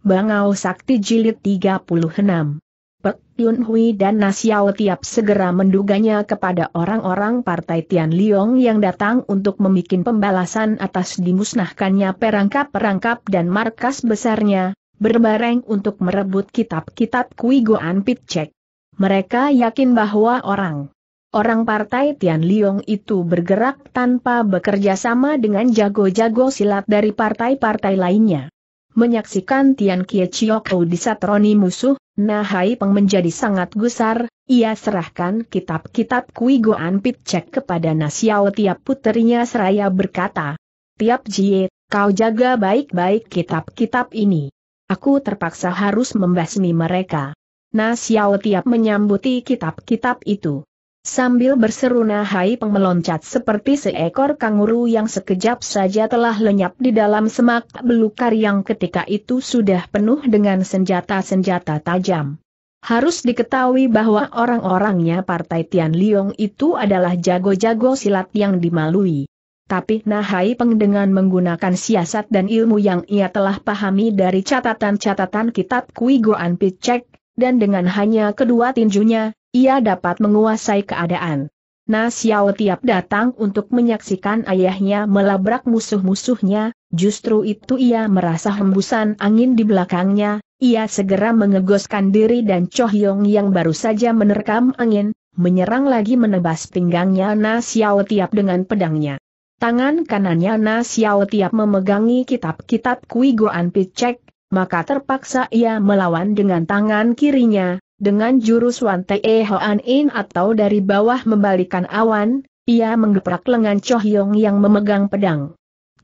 Bangau Sakti Jilid 36. Pek Yun Hui dan Nasiao Tiap segera menduganya kepada orang-orang Partai Tian Liong yang datang untuk membuat pembalasan atas dimusnahkannya perangkap-perangkap dan markas besarnya, berbareng untuk merebut kitab-kitab Kui Goan Pitcek. Mereka yakin bahwa orang Orang partai Tian Liong itu bergerak tanpa bekerja sama dengan jago-jago silat dari partai-partai lainnya. Menyaksikan Tian Kie Chiokau disatroni musuh, Nah Hai Peng menjadi sangat gusar, ia serahkan kitab-kitab Kui Goan Pit Cek kepada Nasiao tiap puterinya seraya berkata, Tiap Jie, kau jaga baik-baik kitab-kitab ini. Aku terpaksa harus membasmi mereka. Nasiao tiap menyambuti kitab-kitab itu. Sambil berseru nahai meloncat seperti seekor kanguru yang sekejap saja telah lenyap di dalam semak belukar yang ketika itu sudah penuh dengan senjata-senjata tajam. Harus diketahui bahwa orang-orangnya Partai Tian Liong itu adalah jago-jago silat yang dimalui. Tapi Nahai Peng dengan menggunakan siasat dan ilmu yang ia telah pahami dari catatan-catatan kitab Kui Goan Picek, dan dengan hanya kedua tinjunya, ia dapat menguasai keadaan. Na Xiao tiap datang untuk menyaksikan ayahnya melabrak musuh-musuhnya, justru itu ia merasa hembusan angin di belakangnya, ia segera mengegoskan diri dan Choh Yong yang baru saja menerkam angin, menyerang lagi menebas pinggangnya Na Xiao tiap dengan pedangnya. Tangan kanannya Na Xiao tiap memegangi kitab-kitab Kui Goan Picek, maka terpaksa ia melawan dengan tangan kirinya, dengan jurus Wan Tee Hoan In atau dari bawah membalikan awan, ia menggeprak lengan Cho Hyong yang memegang pedang.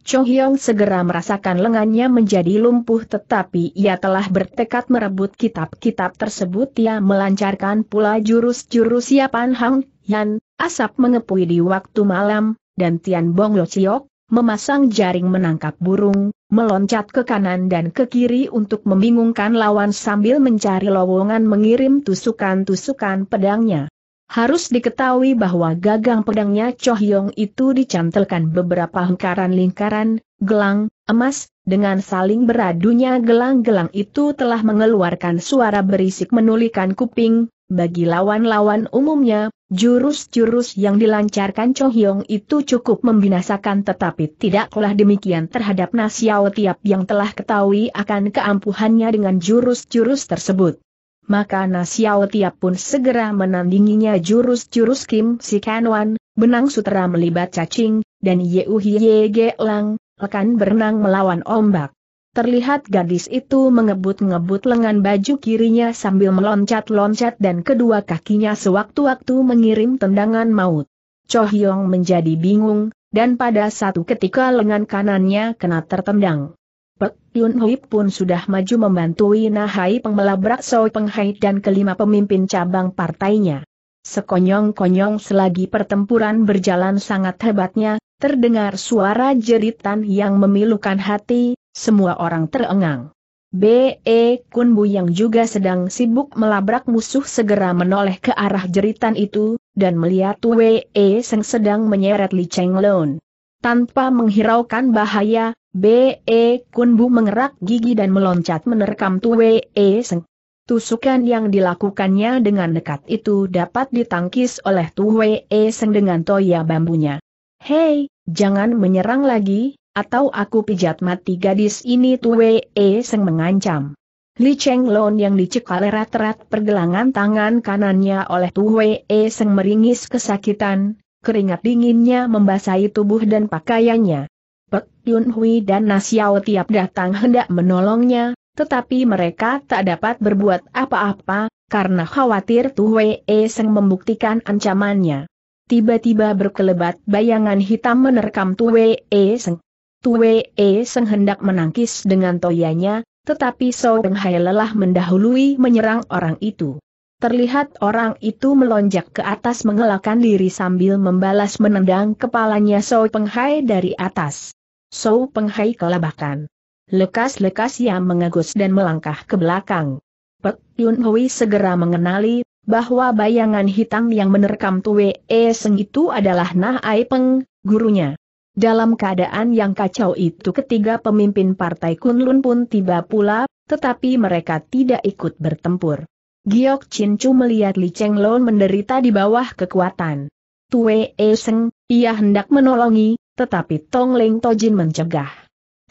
Cho Hyong segera merasakan lengannya menjadi lumpuh tetapi ia telah bertekad merebut kitab-kitab tersebut ia melancarkan pula jurus-jurus siapan Hang Yan, asap mengepui di waktu malam, dan Tian Bong Lo Chiok, memasang jaring menangkap burung, meloncat ke kanan dan ke kiri untuk membingungkan lawan sambil mencari lowongan mengirim tusukan-tusukan pedangnya. Harus diketahui bahwa gagang pedangnya Choh Yong itu dicantelkan beberapa lingkaran-lingkaran, gelang, emas, dengan saling beradunya gelang-gelang itu telah mengeluarkan suara berisik menulikan kuping, bagi lawan-lawan umumnya, Jurus-jurus yang dilancarkan Cho Hyong itu cukup membinasakan tetapi tidaklah demikian terhadap Nasiao Tiap yang telah ketahui akan keampuhannya dengan jurus-jurus tersebut. Maka Nasiao Tiap pun segera menandinginya jurus-jurus Kim Si Kanwan, benang sutera melibat cacing, dan Yeu Hye Ge Lang, akan berenang melawan ombak. Terlihat gadis itu mengebut-ngebut lengan baju kirinya sambil meloncat-loncat dan kedua kakinya sewaktu-waktu mengirim tendangan maut. Cho Hyong menjadi bingung, dan pada satu ketika lengan kanannya kena tertendang. Pek Yun Hui pun sudah maju membantui Nahai pengelabrak Peng Hai dan kelima pemimpin cabang partainya. Sekonyong-konyong selagi pertempuran berjalan sangat hebatnya, terdengar suara jeritan yang memilukan hati, semua orang terengang. B.E. Kunbu yang juga sedang sibuk melabrak musuh segera menoleh ke arah jeritan itu, dan melihat W.E. Seng sedang menyeret Li Cheng Lun. Tanpa menghiraukan bahaya, B.E. Kunbu mengerak gigi dan meloncat menerkam W.E. Seng. Tusukan yang dilakukannya dengan dekat itu dapat ditangkis oleh Wei Seng dengan toya bambunya. Hei, jangan menyerang lagi, atau aku pijat mati gadis ini Tue E Seng mengancam. Li Cheng Lon yang dicekal erat-erat pergelangan tangan kanannya oleh Tue E Seng meringis kesakitan, keringat dinginnya membasahi tubuh dan pakaiannya. Pek Yun Hui dan Nasiao tiap datang hendak menolongnya, tetapi mereka tak dapat berbuat apa-apa, karena khawatir Tue E Seng membuktikan ancamannya. Tiba-tiba berkelebat bayangan hitam menerkam Tue E Seng. Tue E Seng hendak menangkis dengan toyanya, tetapi So Peng Hai lelah mendahului menyerang orang itu. Terlihat orang itu melonjak ke atas mengelakkan diri sambil membalas menendang kepalanya So Peng Hai dari atas. So Peng Hai kelabakan. Lekas-lekas ia mengegus dan melangkah ke belakang. Pek Yun Hui segera mengenali bahwa bayangan hitam yang menerkam Tue E Seng itu adalah Nah Ai Peng, gurunya. Dalam keadaan yang kacau itu ketiga pemimpin partai Kunlun pun tiba pula, tetapi mereka tidak ikut bertempur. Giok Chin Chu melihat Li Cheng Lon menderita di bawah kekuatan. Tue E Seng, ia hendak menolongi, tetapi Tong Leng Tojin mencegah.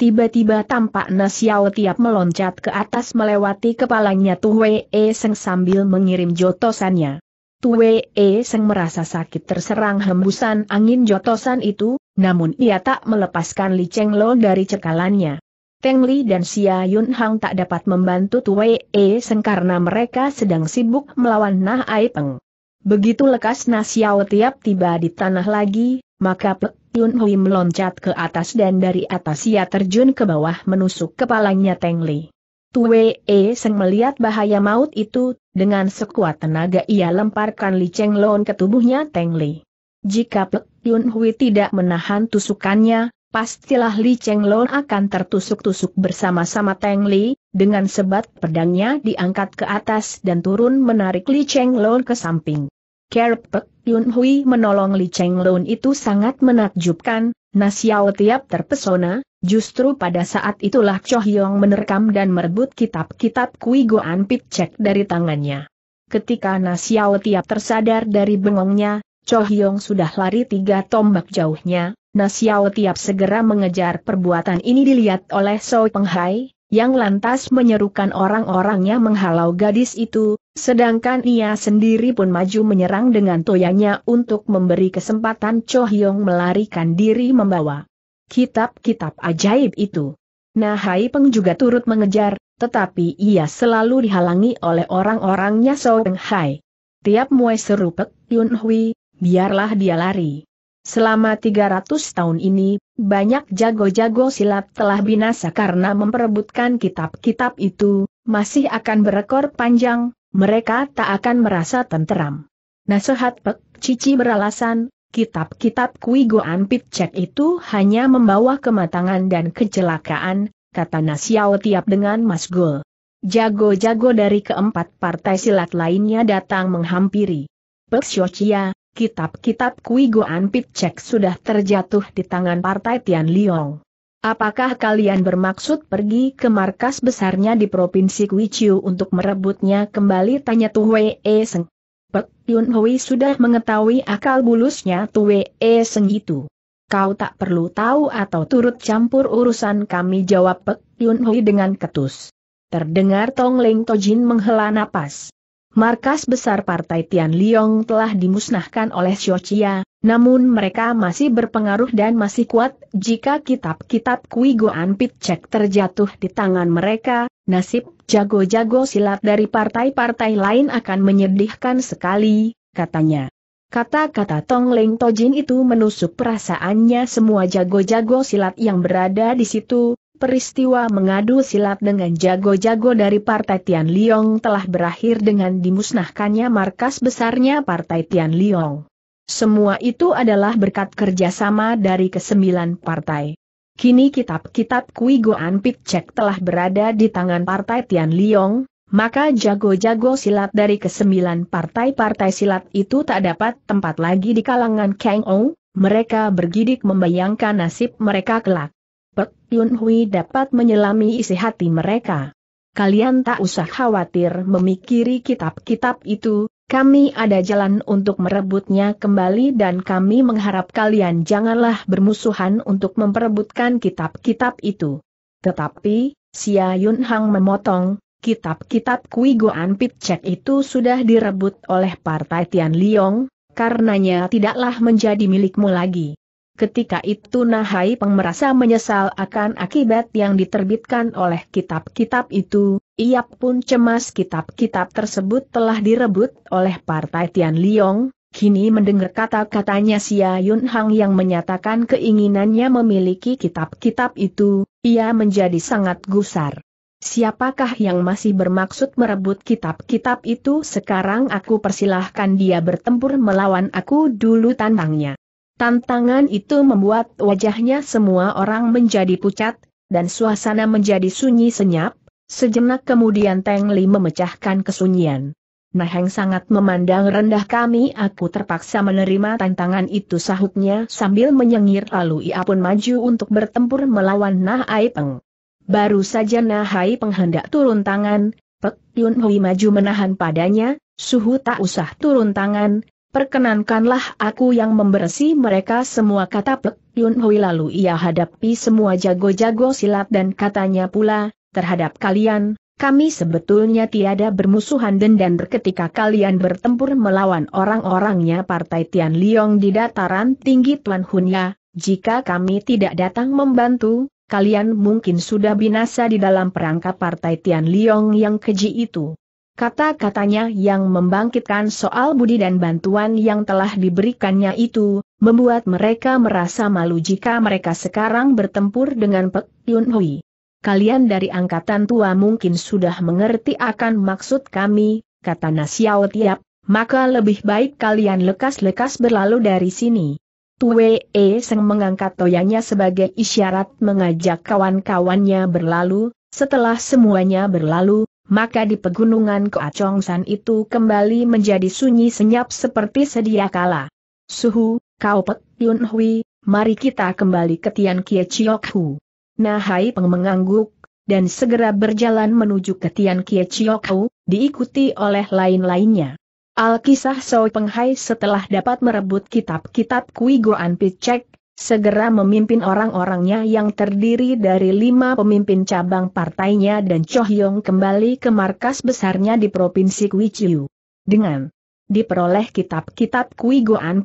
Tiba-tiba tampak Nasiao Tiap meloncat ke atas melewati kepalanya Tue E Seng sambil mengirim jotosannya. Tue E Seng merasa sakit terserang hembusan angin jotosan itu, namun ia tak melepaskan Li Cheng Lo dari cekalannya. Teng Li dan Xia Yun Hang tak dapat membantu Tue E Seng karena mereka sedang sibuk melawan Nah Ai Peng. Begitu lekas Na Xiao tiap tiba di tanah lagi, maka Pek Yun Hui meloncat ke atas dan dari atas ia terjun ke bawah menusuk kepalanya Teng Li. Tue E Seng melihat bahaya maut itu, dengan sekuat tenaga ia lemparkan Li Cheng Lon ke tubuhnya Teng Li. Jika Pek Yun Hui tidak menahan tusukannya, pastilah Li Cheng Lon akan tertusuk-tusuk bersama-sama Teng Li, dengan sebat pedangnya diangkat ke atas dan turun menarik Li Cheng Lon ke samping. Kerep Pek Yun Hui menolong Li Cheng Lon itu sangat menakjubkan, Nasiao tiap terpesona, justru pada saat itulah Cho Hyong menerkam dan merebut kitab-kitab Kui Goan Pit Cek dari tangannya. Ketika Nasiao tiap tersadar dari bengongnya, Cho Hyong sudah lari tiga tombak jauhnya, Nasiao Tiap segera mengejar perbuatan ini dilihat oleh Peng Penghai, yang lantas menyerukan orang-orangnya menghalau gadis itu, sedangkan ia sendiri pun maju menyerang dengan toyanya untuk memberi kesempatan Cho Hyong melarikan diri membawa kitab-kitab ajaib itu. Nah Hai Peng juga turut mengejar, tetapi ia selalu dihalangi oleh orang-orangnya Peng Penghai. Tiap muai serupek, Yun Hui, biarlah dia lari. Selama 300 tahun ini, banyak jago-jago silat telah binasa karena memperebutkan kitab-kitab itu, masih akan berekor panjang, mereka tak akan merasa tenteram. Nasihat Pek Cici beralasan, kitab-kitab Kui Goan Pitcek itu hanya membawa kematangan dan kecelakaan, kata Nasiao Tiap dengan Mas gol Jago-jago dari keempat partai silat lainnya datang menghampiri. Pek Xiochia, kitab-kitab Kui Goan Picek sudah terjatuh di tangan Partai Tian Liong. Apakah kalian bermaksud pergi ke markas besarnya di Provinsi Kuichiu untuk merebutnya kembali? Tanya Wei E Seng. Pek Yun Hui sudah mengetahui akal bulusnya Wei E Seng itu. Kau tak perlu tahu atau turut campur urusan kami jawab Pek Yun Hui dengan ketus. Terdengar Tong Leng Tojin menghela napas. Markas besar Partai Tian Liong telah dimusnahkan oleh Chia, namun mereka masih berpengaruh dan masih kuat, jika kitab-kitab Kui Goan Cek terjatuh di tangan mereka, nasib jago-jago silat dari partai-partai lain akan menyedihkan sekali, katanya. Kata-kata Tong Leng Tojin itu menusuk perasaannya semua jago-jago silat yang berada di situ, Peristiwa mengadu silat dengan jago-jago dari Partai Tian Liong telah berakhir dengan dimusnahkannya markas besarnya Partai Tian Liong. Semua itu adalah berkat kerjasama dari kesembilan partai. Kini kitab-kitab Kui Goan Pik Cek telah berada di tangan Partai Tian Liong, maka jago-jago silat dari kesembilan partai-partai silat itu tak dapat tempat lagi di kalangan Kang Ou, mereka bergidik membayangkan nasib mereka kelak. Pek Yun Hui dapat menyelami isi hati mereka. Kalian tak usah khawatir memikiri kitab-kitab itu, kami ada jalan untuk merebutnya kembali dan kami mengharap kalian janganlah bermusuhan untuk memperebutkan kitab-kitab itu. Tetapi, Xia Yun Hang memotong, kitab-kitab Kui Goan Chek itu sudah direbut oleh Partai Tian Liong, karenanya tidaklah menjadi milikmu lagi. Ketika itu Nahai Peng merasa menyesal akan akibat yang diterbitkan oleh kitab-kitab itu, ia pun cemas kitab-kitab tersebut telah direbut oleh Partai Tian Liong, kini mendengar kata-katanya Xia Yun Hang yang menyatakan keinginannya memiliki kitab-kitab itu, ia menjadi sangat gusar. Siapakah yang masih bermaksud merebut kitab-kitab itu sekarang aku persilahkan dia bertempur melawan aku dulu tantangnya. Tantangan itu membuat wajahnya semua orang menjadi pucat, dan suasana menjadi sunyi senyap, sejenak kemudian Teng Li memecahkan kesunyian. Naheng sangat memandang rendah kami aku terpaksa menerima tantangan itu sahutnya sambil menyengir lalu ia pun maju untuk bertempur melawan Nah Ai Peng. Baru saja Nah Ai Peng hendak turun tangan, Pek Yun Hui maju menahan padanya, Suhu tak usah turun tangan, Perkenankanlah aku yang membersih mereka semua kata Pek Yun Hui lalu ia hadapi semua jago-jago silat dan katanya pula, terhadap kalian, kami sebetulnya tiada bermusuhan dan dan ketika kalian bertempur melawan orang-orangnya Partai Tian Liong di dataran tinggi Tuan Hunya, jika kami tidak datang membantu, kalian mungkin sudah binasa di dalam perangkap Partai Tian Liong yang keji itu. Kata-katanya yang membangkitkan soal budi dan bantuan yang telah diberikannya itu, membuat mereka merasa malu jika mereka sekarang bertempur dengan Pek Yun Hui. Kalian dari angkatan tua mungkin sudah mengerti akan maksud kami, kata Nasiao Tiap, maka lebih baik kalian lekas-lekas berlalu dari sini. Tue E Seng mengangkat toyanya sebagai isyarat mengajak kawan-kawannya berlalu, setelah semuanya berlalu, maka di pegunungan Koacongsan itu kembali menjadi sunyi senyap seperti sedia kala. Suhu, Kau Pek Yun Hui, mari kita kembali ke Tian Kie Chiok Hu. Nah Peng mengangguk, dan segera berjalan menuju ke Tian Kie Chiok Hu, diikuti oleh lain-lainnya. Alkisah Soi Penghai setelah dapat merebut kitab-kitab Kui Goan Picek, segera memimpin orang-orangnya yang terdiri dari lima pemimpin cabang partainya dan Chohyong kembali ke markas besarnya di Provinsi Kuichiu. Dengan diperoleh kitab-kitab Kui Goan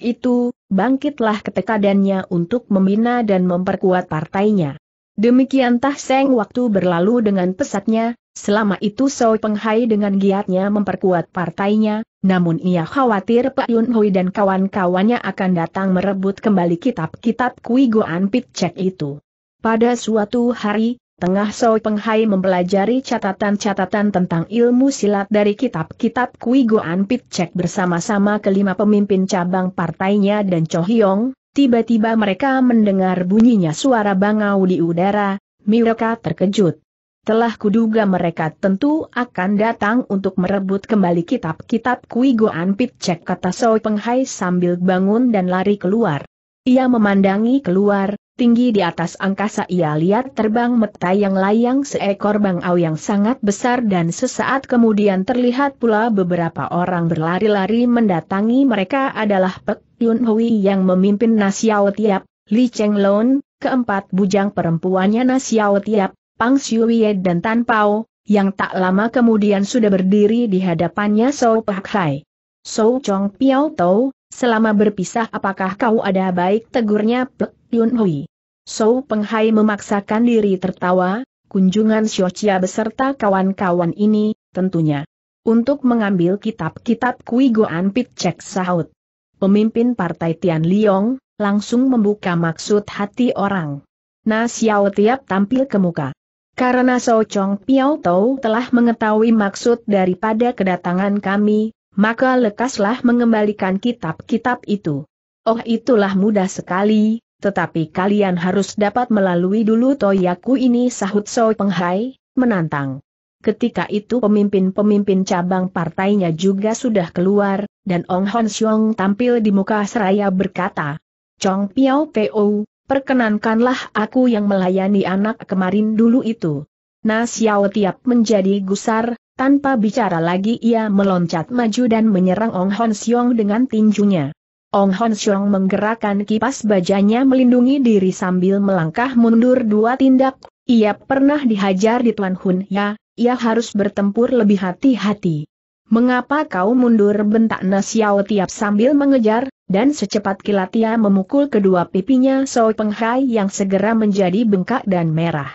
itu, bangkitlah ketekadannya untuk membina dan memperkuat partainya. Demikian Tah Seng waktu berlalu dengan pesatnya, selama itu Soi Penghai dengan giatnya memperkuat partainya, namun ia khawatir Pak Yun Hui dan kawan-kawannya akan datang merebut kembali kitab-kitab Kui Goan Cek itu. Pada suatu hari, Tengah Soi Penghai mempelajari catatan-catatan tentang ilmu silat dari kitab-kitab Kui Goan Cek bersama-sama kelima pemimpin cabang partainya dan Cho Hyong, tiba-tiba mereka mendengar bunyinya suara bangau di udara, mereka terkejut. Telah kuduga mereka tentu akan datang untuk merebut kembali kitab-kitab Kui Goan Pitcek kata Soi Penghai sambil bangun dan lari keluar. Ia memandangi keluar, tinggi di atas angkasa ia lihat terbang yang layang seekor bangau yang sangat besar dan sesaat kemudian terlihat pula beberapa orang berlari-lari mendatangi mereka adalah Pek Yun Hui yang memimpin Nasiao Tiap, Li Cheng Lon, keempat bujang perempuannya Nasiao Tiap, Pang Xiuye dan Tan Pao, yang tak lama kemudian sudah berdiri di hadapannya Sou Pak Hai. Sou Chong Piao Tau, selama berpisah apakah kau ada baik tegurnya Pek Yun Hui. Sou Hai memaksakan diri tertawa, kunjungan Xiochia beserta kawan-kawan ini, tentunya. Untuk mengambil kitab-kitab Kui Goan Pit Cek Sahut. Pemimpin Partai Tian Liong, langsung membuka maksud hati orang. Na Xiao tiap tampil ke muka. Karena Sao Chong Piao Tau telah mengetahui maksud daripada kedatangan kami, maka lekaslah mengembalikan kitab-kitab itu. Oh itulah mudah sekali, tetapi kalian harus dapat melalui dulu toyaku ini sahut Sao Penghai, menantang. Ketika itu pemimpin-pemimpin cabang partainya juga sudah keluar, dan Ong Hon Xiong tampil di muka seraya berkata, Chong Piao Teo, perkenankanlah aku yang melayani anak kemarin dulu itu. Nah Xiao Tiap menjadi gusar, tanpa bicara lagi ia meloncat maju dan menyerang Ong Hon Xiong dengan tinjunya. Ong Hon Xiong menggerakkan kipas bajanya melindungi diri sambil melangkah mundur dua tindak, ia pernah dihajar di Tuan Hun Ya, ia harus bertempur lebih hati-hati. Mengapa kau mundur bentak Nasiao tiap sambil mengejar, dan secepat kilat ia memukul kedua pipinya Soi Penghai yang segera menjadi bengkak dan merah.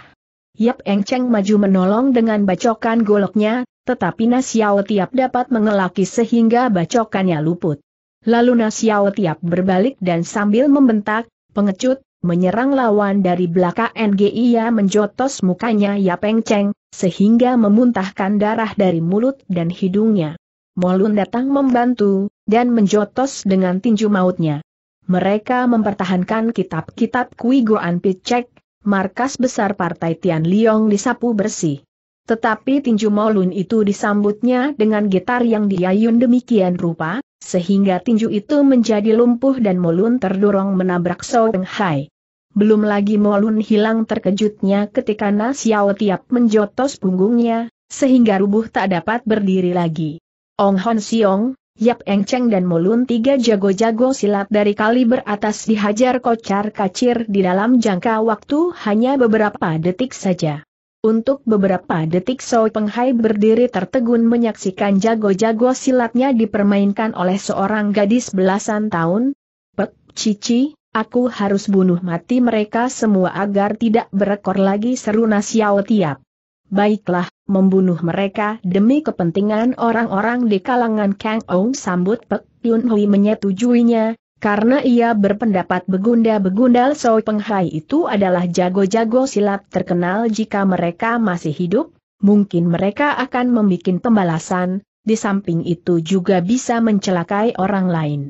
Yap Eng Cheng maju menolong dengan bacokan goloknya, tetapi Nasiao Tiap dapat mengelaki sehingga bacokannya luput. Lalu Nasiao Tiap berbalik dan sambil membentak, pengecut, menyerang lawan dari belakang NGI ia menjotos mukanya Yap Eng Cheng, sehingga memuntahkan darah dari mulut dan hidungnya. Molun datang membantu, dan menjotos dengan tinju mautnya. Mereka mempertahankan kitab-kitab Kui Goan Picek, markas besar Partai Tian Liong disapu bersih. Tetapi tinju Maulun itu disambutnya dengan gitar yang diayun demikian rupa, sehingga tinju itu menjadi lumpuh dan Maulun terdorong menabrak Soeng Hai. Belum lagi Maulun hilang terkejutnya ketika Na Xiao Tiap menjotos punggungnya, sehingga rubuh tak dapat berdiri lagi. Ong Hon Siong, Yap Eng Cheng dan Molun tiga jago-jago silat dari kali beratas dihajar kocar kacir di dalam jangka waktu hanya beberapa detik saja. Untuk beberapa detik So Penghai berdiri tertegun menyaksikan jago-jago silatnya dipermainkan oleh seorang gadis belasan tahun. Pek, Cici, aku harus bunuh mati mereka semua agar tidak berekor lagi seru Nasiao Tiap. Baiklah, membunuh mereka demi kepentingan orang-orang di kalangan Kang Ou sambut Pek Yun Hui menyetujuinya, karena ia berpendapat begundal begundal So Penghai itu adalah jago-jago silat terkenal jika mereka masih hidup, mungkin mereka akan membuat pembalasan, di samping itu juga bisa mencelakai orang lain.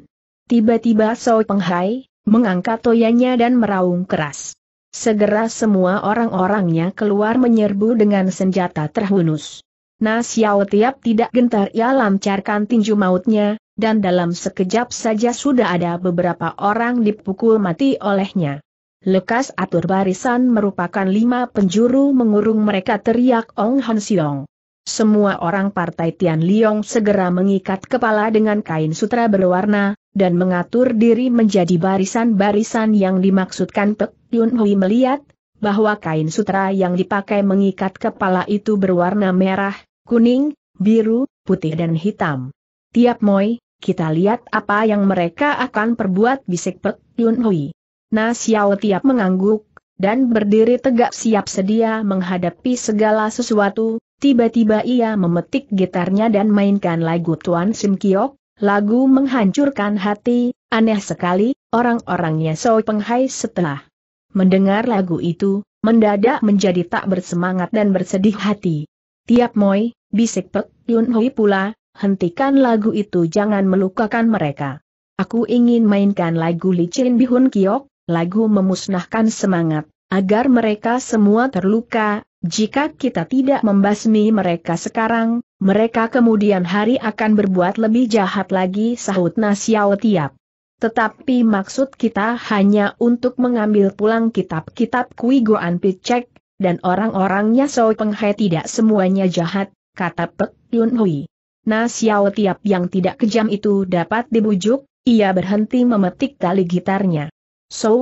Tiba-tiba So Penghai mengangkat toyanya dan meraung keras. Segera semua orang-orangnya keluar menyerbu dengan senjata terhunus. Nas Xiao Tiap tidak gentar ia lancarkan tinju mautnya, dan dalam sekejap saja sudah ada beberapa orang dipukul mati olehnya. Lekas atur barisan merupakan lima penjuru mengurung mereka teriak Ong Han Siong. Semua orang partai Tian Liong segera mengikat kepala dengan kain sutra berwarna, dan mengatur diri menjadi barisan-barisan yang dimaksudkan Pek Yun Hui melihat bahwa kain sutra yang dipakai mengikat kepala itu berwarna merah, kuning, biru, putih dan hitam. Tiap Moi, kita lihat apa yang mereka akan perbuat bisik Pek Yun Hui. Na Xiao tiap mengangguk, dan berdiri tegak siap sedia menghadapi segala sesuatu, tiba-tiba ia memetik gitarnya dan mainkan lagu Tuan Sim Kiok, lagu menghancurkan hati, aneh sekali, orang-orangnya so penghai setelah. Mendengar lagu itu, mendadak menjadi tak bersemangat dan bersedih hati. Tiap Moi, bisik Pek Yun Hui pula, hentikan lagu itu jangan melukakan mereka. Aku ingin mainkan lagu Licin Bihun Kiok, lagu memusnahkan semangat, agar mereka semua terluka, jika kita tidak membasmi mereka sekarang, mereka kemudian hari akan berbuat lebih jahat lagi sahut Nasiao Tiap. Tetapi maksud kita hanya untuk mengambil pulang kitab-kitab Kui Goan Picek, dan orang-orangnya Peng Hai tidak semuanya jahat, kata Pek Yun Hui. Nah Xiao Tiap yang tidak kejam itu dapat dibujuk, ia berhenti memetik tali gitarnya.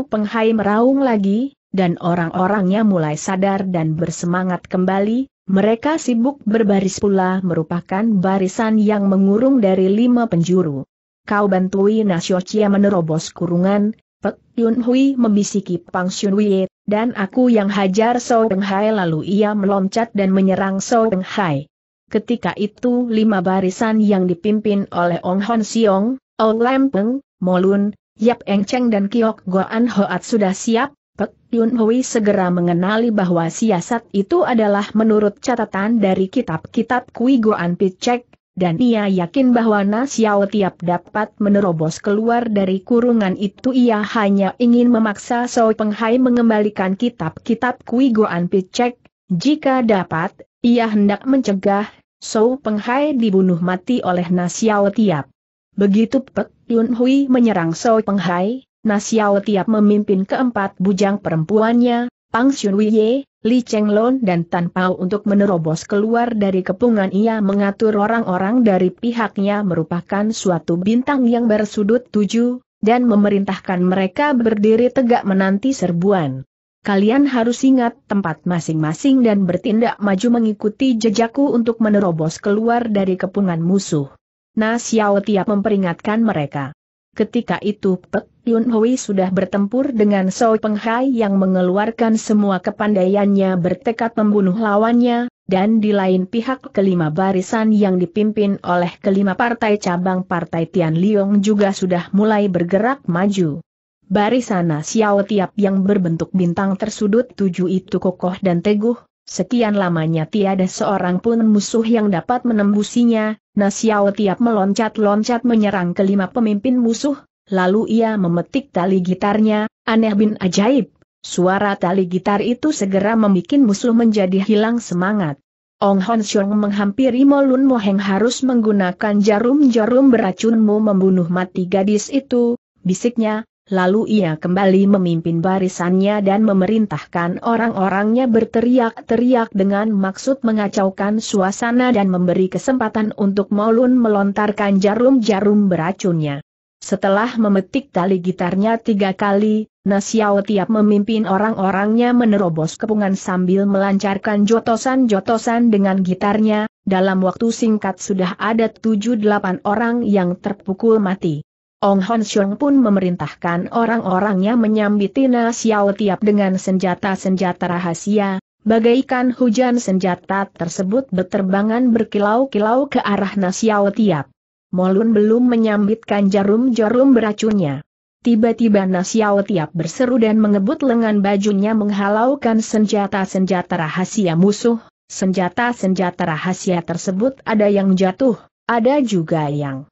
Peng Hai meraung lagi, dan orang-orangnya mulai sadar dan bersemangat kembali, mereka sibuk berbaris pula merupakan barisan yang mengurung dari lima penjuru kau bantui nah Chia menerobos kurungan, Pek Yun Hui membisiki Pang Xun Wei, dan aku yang hajar So Peng Hai lalu ia meloncat dan menyerang So Peng Hai. Ketika itu lima barisan yang dipimpin oleh Ong Hon Siong, Ong Lam Peng, Molun, Yap Eng Cheng dan Kiok Goan Hoat sudah siap, Pek Yun Hui segera mengenali bahwa siasat itu adalah menurut catatan dari kitab-kitab Kui Goan Pichek dan ia yakin bahwa Nasiao Tiap dapat menerobos keluar dari kurungan itu ia hanya ingin memaksa Soi Penghai mengembalikan kitab-kitab Kui Goan Picek, jika dapat, ia hendak mencegah Soi Penghai dibunuh mati oleh Nasiao Tiap. Begitu Pek Yun Hui menyerang Soi Penghai, Nasiao Tiap memimpin keempat bujang perempuannya, Pang Xun Li Chenglong, dan Tan Pao untuk menerobos keluar dari kepungan ia mengatur orang-orang dari pihaknya merupakan suatu bintang yang bersudut tujuh, dan memerintahkan mereka berdiri tegak menanti serbuan. Kalian harus ingat tempat masing-masing dan bertindak maju mengikuti jejakku untuk menerobos keluar dari kepungan musuh. Nah Xiao Tia memperingatkan mereka. Ketika itu Pek Yun Hui sudah bertempur dengan Sao Peng Hai yang mengeluarkan semua kepandaiannya bertekad membunuh lawannya, dan di lain pihak kelima barisan yang dipimpin oleh kelima partai cabang Partai Tian Liong juga sudah mulai bergerak maju. Barisan Xiao Tiap yang berbentuk bintang tersudut tujuh itu kokoh dan teguh, Sekian lamanya tiada seorang pun musuh yang dapat menembusinya, Nasiao tiap meloncat-loncat menyerang kelima pemimpin musuh, lalu ia memetik tali gitarnya, aneh bin ajaib. Suara tali gitar itu segera membuat musuh menjadi hilang semangat. Ong Hon Xiong menghampiri Molun Moheng harus menggunakan jarum-jarum beracunmu membunuh mati gadis itu, bisiknya, Lalu ia kembali memimpin barisannya dan memerintahkan orang-orangnya berteriak-teriak dengan maksud mengacaukan suasana dan memberi kesempatan untuk Maulun melontarkan jarum-jarum beracunnya. Setelah memetik tali gitarnya tiga kali, Nasiao tiap memimpin orang-orangnya menerobos kepungan sambil melancarkan jotosan-jotosan dengan gitarnya, dalam waktu singkat sudah ada tujuh delapan orang yang terpukul mati. Ong Hon Xiong pun memerintahkan orang-orangnya menyambit Tina Xiao Tiap dengan senjata-senjata rahasia, bagaikan hujan senjata tersebut berterbangan berkilau-kilau ke arah Na Xiao Tiap. Molun belum menyambitkan jarum-jarum beracunnya. Tiba-tiba Na Xiao Tiap berseru dan mengebut lengan bajunya menghalaukan senjata-senjata rahasia musuh, senjata-senjata rahasia tersebut ada yang jatuh, ada juga yang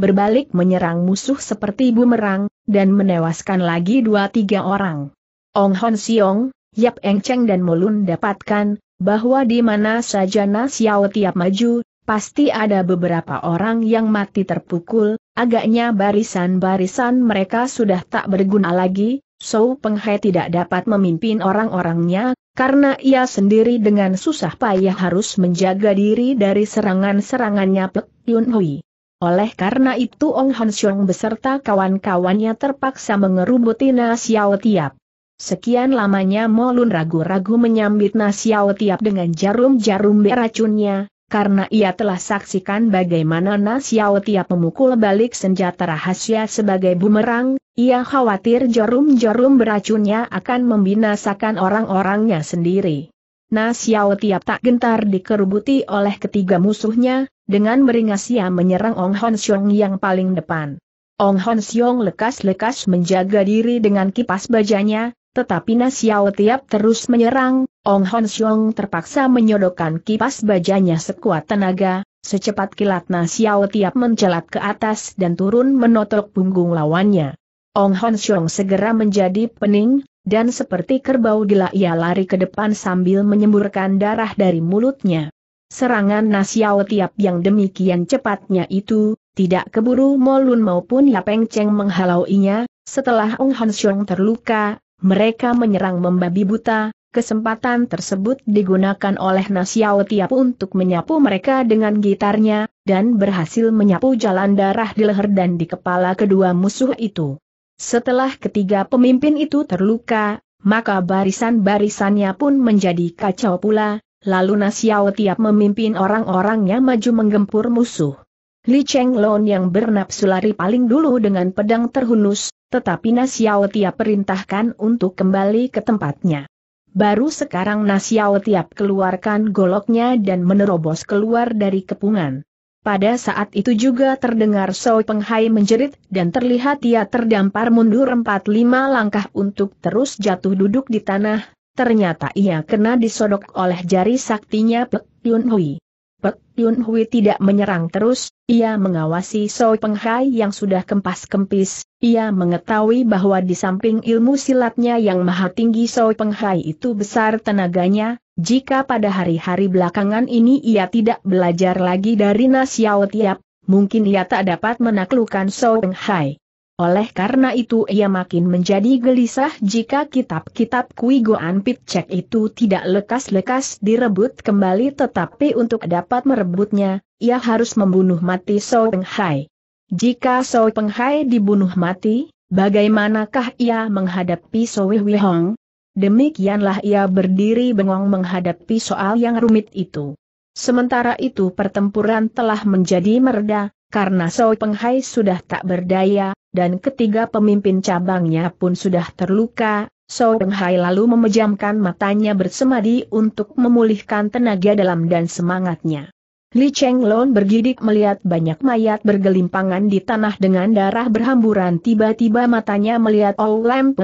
berbalik menyerang musuh seperti bumerang, dan menewaskan lagi dua tiga orang. Ong Hon Siong, Yap Eng Cheng dan Mulun dapatkan, bahwa di mana saja Nasiao tiap maju, pasti ada beberapa orang yang mati terpukul, agaknya barisan-barisan mereka sudah tak berguna lagi, So Peng Hai tidak dapat memimpin orang-orangnya, karena ia sendiri dengan susah payah harus menjaga diri dari serangan-serangannya Pek Yun Hui. Oleh karena itu Ong Hon beserta kawan-kawannya terpaksa mengerubuti Na Xiao Tiap. Sekian lamanya Molun ragu-ragu menyambit Na Xiao Tiap dengan jarum-jarum beracunnya, karena ia telah saksikan bagaimana Na Xiao Tiap memukul balik senjata rahasia sebagai bumerang, ia khawatir jarum-jarum beracunnya akan membinasakan orang-orangnya sendiri. Na Xiao Tiap tak gentar dikerubuti oleh ketiga musuhnya, dengan beringas ia menyerang Ong Hon Xiong yang paling depan. Ong Hon Xiong lekas-lekas menjaga diri dengan kipas bajanya, tetapi Nasiao tiap terus menyerang, Ong Hon Xiong terpaksa menyodokkan kipas bajanya sekuat tenaga, secepat kilat Nasiao tiap mencelat ke atas dan turun menotok punggung lawannya. Ong Hon Xiong segera menjadi pening, dan seperti kerbau gila ia lari ke depan sambil menyemburkan darah dari mulutnya. Serangan Nasiao Tiap yang demikian cepatnya itu, tidak keburu Molun maupun Yapeng Cheng menghalauinya, setelah Ong Han terluka, mereka menyerang membabi buta, kesempatan tersebut digunakan oleh Nasiao Tiap untuk menyapu mereka dengan gitarnya, dan berhasil menyapu jalan darah di leher dan di kepala kedua musuh itu. Setelah ketiga pemimpin itu terluka, maka barisan-barisannya pun menjadi kacau pula, Lalu Nasiao Tiap memimpin orang-orangnya maju menggempur musuh. Li Chenglon yang bernapsu lari paling dulu dengan pedang terhunus, tetapi Nasiao Tiap perintahkan untuk kembali ke tempatnya. Baru sekarang Nasiao Tiap keluarkan goloknya dan menerobos keluar dari kepungan. Pada saat itu juga terdengar Soi Penghai menjerit dan terlihat ia terdampar mundur 4-5 langkah untuk terus jatuh duduk di tanah, ternyata ia kena disodok oleh jari saktinya Pek Yun Hui. Pek Yun Hui tidak menyerang terus, ia mengawasi Soi Peng Hai yang sudah kempas-kempis, ia mengetahui bahwa di samping ilmu silatnya yang maha tinggi Soi Peng Hai itu besar tenaganya, jika pada hari-hari belakangan ini ia tidak belajar lagi dari Nasiao Tiap, mungkin ia tak dapat menaklukkan Soi Peng Hai. Oleh karena itu ia makin menjadi gelisah jika kitab-kitab Kui Goan Pitcek itu tidak lekas-lekas direbut kembali tetapi untuk dapat merebutnya, ia harus membunuh mati So Peng Hai. Jika So Peng Hai dibunuh mati, bagaimanakah ia menghadapi So Wei Hong? Demikianlah ia berdiri bengong menghadapi soal yang rumit itu. Sementara itu pertempuran telah menjadi mereda, karena peng hai sudah tak berdaya, dan ketiga pemimpin cabangnya pun sudah terluka, So Peng Hai lalu memejamkan matanya bersemadi untuk memulihkan tenaga dalam dan semangatnya. Li Cheng Lon bergidik melihat banyak mayat bergelimpangan di tanah dengan darah berhamburan tiba-tiba matanya melihat Ou Lam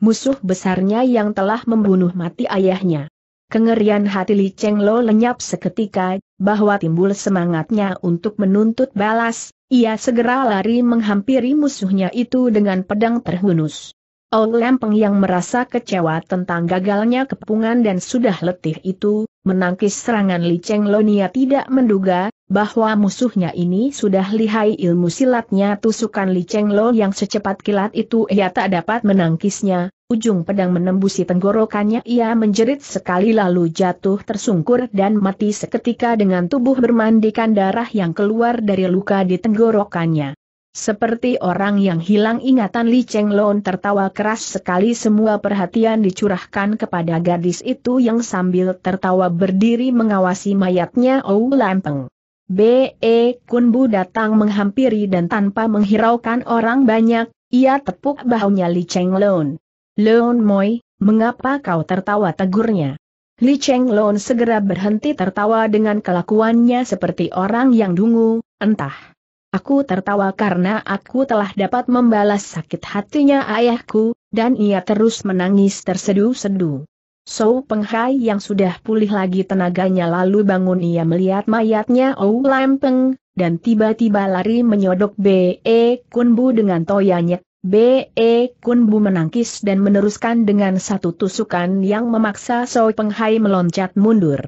musuh besarnya yang telah membunuh mati ayahnya. Kengerian hati Li Cheng Lo lenyap seketika, bahwa timbul semangatnya untuk menuntut balas, ia segera lari menghampiri musuhnya itu dengan pedang terhunus. Ong Lempeng yang merasa kecewa tentang gagalnya kepungan dan sudah letih itu, menangkis serangan Li Cheng Lonia tidak menduga, bahwa musuhnya ini sudah lihai ilmu silatnya tusukan Li Cheng Lo yang secepat kilat itu ia tak dapat menangkisnya, ujung pedang menembusi tenggorokannya ia menjerit sekali lalu jatuh tersungkur dan mati seketika dengan tubuh bermandikan darah yang keluar dari luka di tenggorokannya. Seperti orang yang hilang ingatan Li Cheng Lon tertawa keras sekali semua perhatian dicurahkan kepada gadis itu yang sambil tertawa berdiri mengawasi mayatnya Ou Lampeng. B.E. Kunbu datang menghampiri dan tanpa menghiraukan orang banyak, ia tepuk bahunya Li Cheng Loon. Leon Moi, mengapa kau tertawa tegurnya? Li Cheng Loon segera berhenti tertawa dengan kelakuannya seperti orang yang dungu, entah. Aku tertawa karena aku telah dapat membalas sakit hatinya ayahku, dan ia terus menangis terseduh-seduh. Sou Penghai yang sudah pulih lagi tenaganya lalu bangun ia melihat mayatnya Ou Lampeng, dan tiba-tiba lari menyodok B.E. E Kunbu dengan toyanya. B.E. E Kunbu menangkis dan meneruskan dengan satu tusukan yang memaksa Sou Penghai meloncat mundur.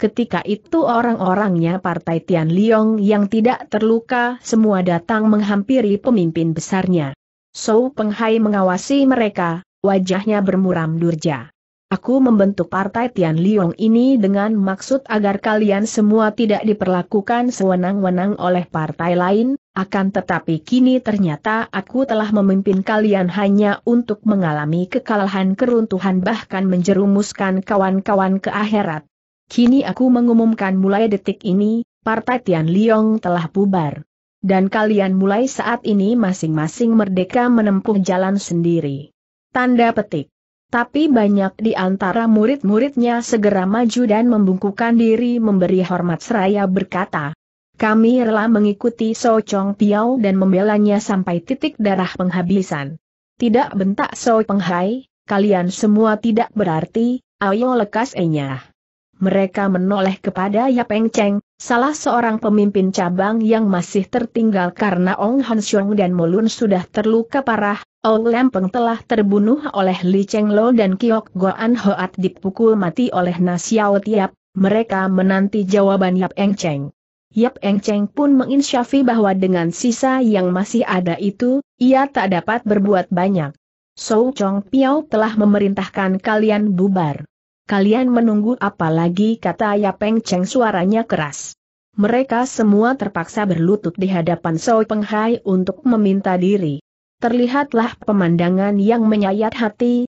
Ketika itu orang-orangnya Partai Tian Liong yang tidak terluka semua datang menghampiri pemimpin besarnya. Sou Penghai mengawasi mereka, wajahnya bermuram durja. Aku membentuk partai Tian Liong ini dengan maksud agar kalian semua tidak diperlakukan sewenang-wenang oleh partai lain, akan tetapi kini ternyata aku telah memimpin kalian hanya untuk mengalami kekalahan keruntuhan bahkan menjerumuskan kawan-kawan ke akhirat. Kini aku mengumumkan mulai detik ini, partai Tian Liong telah bubar. Dan kalian mulai saat ini masing-masing merdeka menempuh jalan sendiri. Tanda petik. Tapi banyak di antara murid-muridnya segera maju dan membungkukan diri memberi hormat seraya berkata. Kami rela mengikuti So Chong Piao dan membelanya sampai titik darah penghabisan. Tidak bentak So Penghai, kalian semua tidak berarti, ayo lekas enyah. Mereka menoleh kepada Yapeng Cheng, salah seorang pemimpin cabang yang masih tertinggal karena Ong Hansiong dan Molun sudah terluka parah, Ong Lempeng telah terbunuh oleh Li Cheng Lo dan Kiok Goan Hoat dipukul mati oleh Na Xiao Tiap, mereka menanti jawaban Yap Eng Cheng. Yap Eng Cheng pun menginsyafi bahwa dengan sisa yang masih ada itu, ia tak dapat berbuat banyak. So Chong Piao telah memerintahkan kalian bubar. Kalian menunggu apa lagi kata Ya Peng Cheng suaranya keras. Mereka semua terpaksa berlutut di hadapan Peng Hai untuk meminta diri. Terlihatlah pemandangan yang menyayat hati,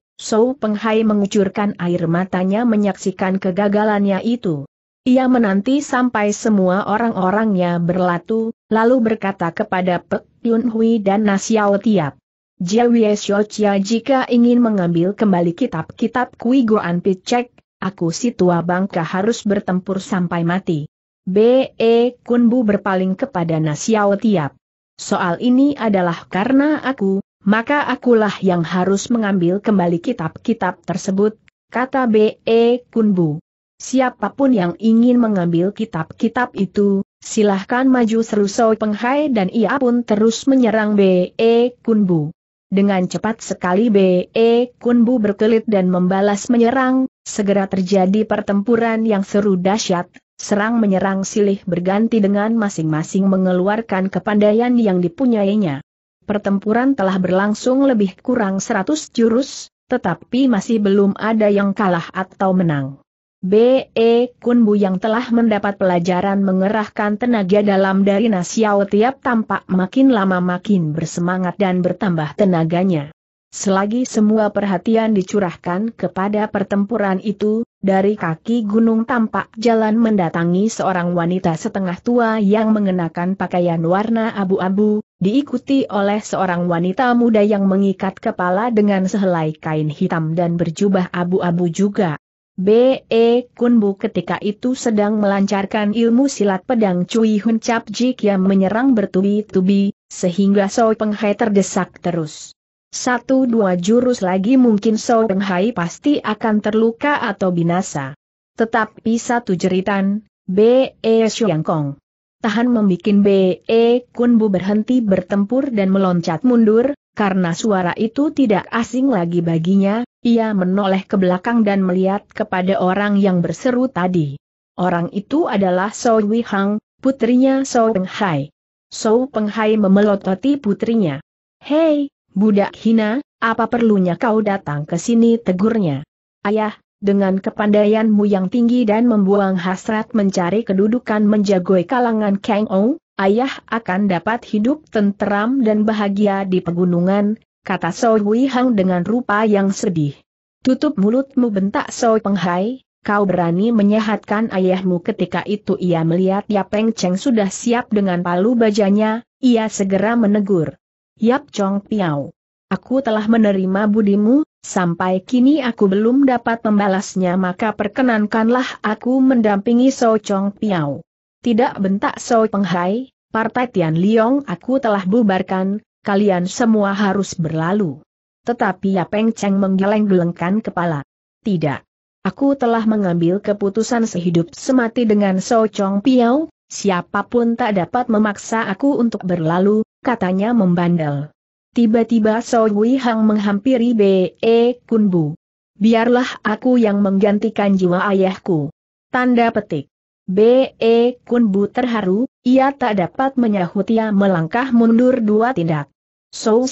Peng Hai mengucurkan air matanya menyaksikan kegagalannya itu. Ia menanti sampai semua orang-orangnya berlatu, lalu berkata kepada Pek Yun Hui dan Nasiao Tiap. Jiawie Shochia jika ingin mengambil kembali kitab-kitab Kui Goan Picek, aku si tua bangka harus bertempur sampai mati. B.E. Kunbu berpaling kepada Nasiao Tiap. Soal ini adalah karena aku, maka akulah yang harus mengambil kembali kitab-kitab tersebut, kata B.E. Kunbu. Siapapun yang ingin mengambil kitab-kitab itu, silahkan maju seru Penghai dan ia pun terus menyerang B.E. Kunbu. Dengan cepat sekali B.E. Kunbu berkelit dan membalas menyerang, segera terjadi pertempuran yang seru dahsyat, serang menyerang silih berganti dengan masing-masing mengeluarkan kepandaian yang dipunyainya. Pertempuran telah berlangsung lebih kurang 100 jurus, tetapi masih belum ada yang kalah atau menang. B.E. Kunbu yang telah mendapat pelajaran mengerahkan tenaga dalam dari Nasiao tiap tampak makin lama makin bersemangat dan bertambah tenaganya. Selagi semua perhatian dicurahkan kepada pertempuran itu, dari kaki gunung tampak jalan mendatangi seorang wanita setengah tua yang mengenakan pakaian warna abu-abu, diikuti oleh seorang wanita muda yang mengikat kepala dengan sehelai kain hitam dan berjubah abu-abu juga. B.E. Kunbu ketika itu sedang melancarkan ilmu silat pedang Cui Hun Cap Jik yang menyerang bertubi-tubi, sehingga Soi Penghai terdesak terus. Satu dua jurus lagi mungkin Soi Penghai pasti akan terluka atau binasa. Tetapi satu jeritan, B.E. Xiong Kong. Tahan membuat B.E. Kunbu berhenti bertempur dan meloncat mundur, karena suara itu tidak asing lagi baginya, ia menoleh ke belakang dan melihat kepada orang yang berseru tadi. Orang itu adalah So Hang, putrinya So Peng Hai. So Peng Hai memelototi putrinya. Hei, budak hina, apa perlunya kau datang ke sini tegurnya? Ayah, dengan kepandaianmu yang tinggi dan membuang hasrat mencari kedudukan menjagoi kalangan Kang Ong, ayah akan dapat hidup tenteram dan bahagia di pegunungan, kata So Hui Hang dengan rupa yang sedih. Tutup mulutmu bentak So Penghai, kau berani menyehatkan ayahmu ketika itu ia melihat Yap Peng Cheng sudah siap dengan palu bajanya, ia segera menegur. Yap Chong Piao. Aku telah menerima budimu, sampai kini aku belum dapat membalasnya maka perkenankanlah aku mendampingi So Chong Piao. Tidak bentak So Penghai, Partai Tian Liong aku telah bubarkan, kalian semua harus berlalu. Tetapi Ya Peng Cheng menggeleng-gelengkan kepala. Tidak. Aku telah mengambil keputusan sehidup semati dengan So Chong Piao, siapapun tak dapat memaksa aku untuk berlalu, katanya membandel. Tiba-tiba So Wei Hang menghampiri B.E. Kun Bu. Biarlah aku yang menggantikan jiwa ayahku. Tanda petik. B.E. Kun Bu terharu, ia tak dapat menyahut ia melangkah mundur dua tindak. Sou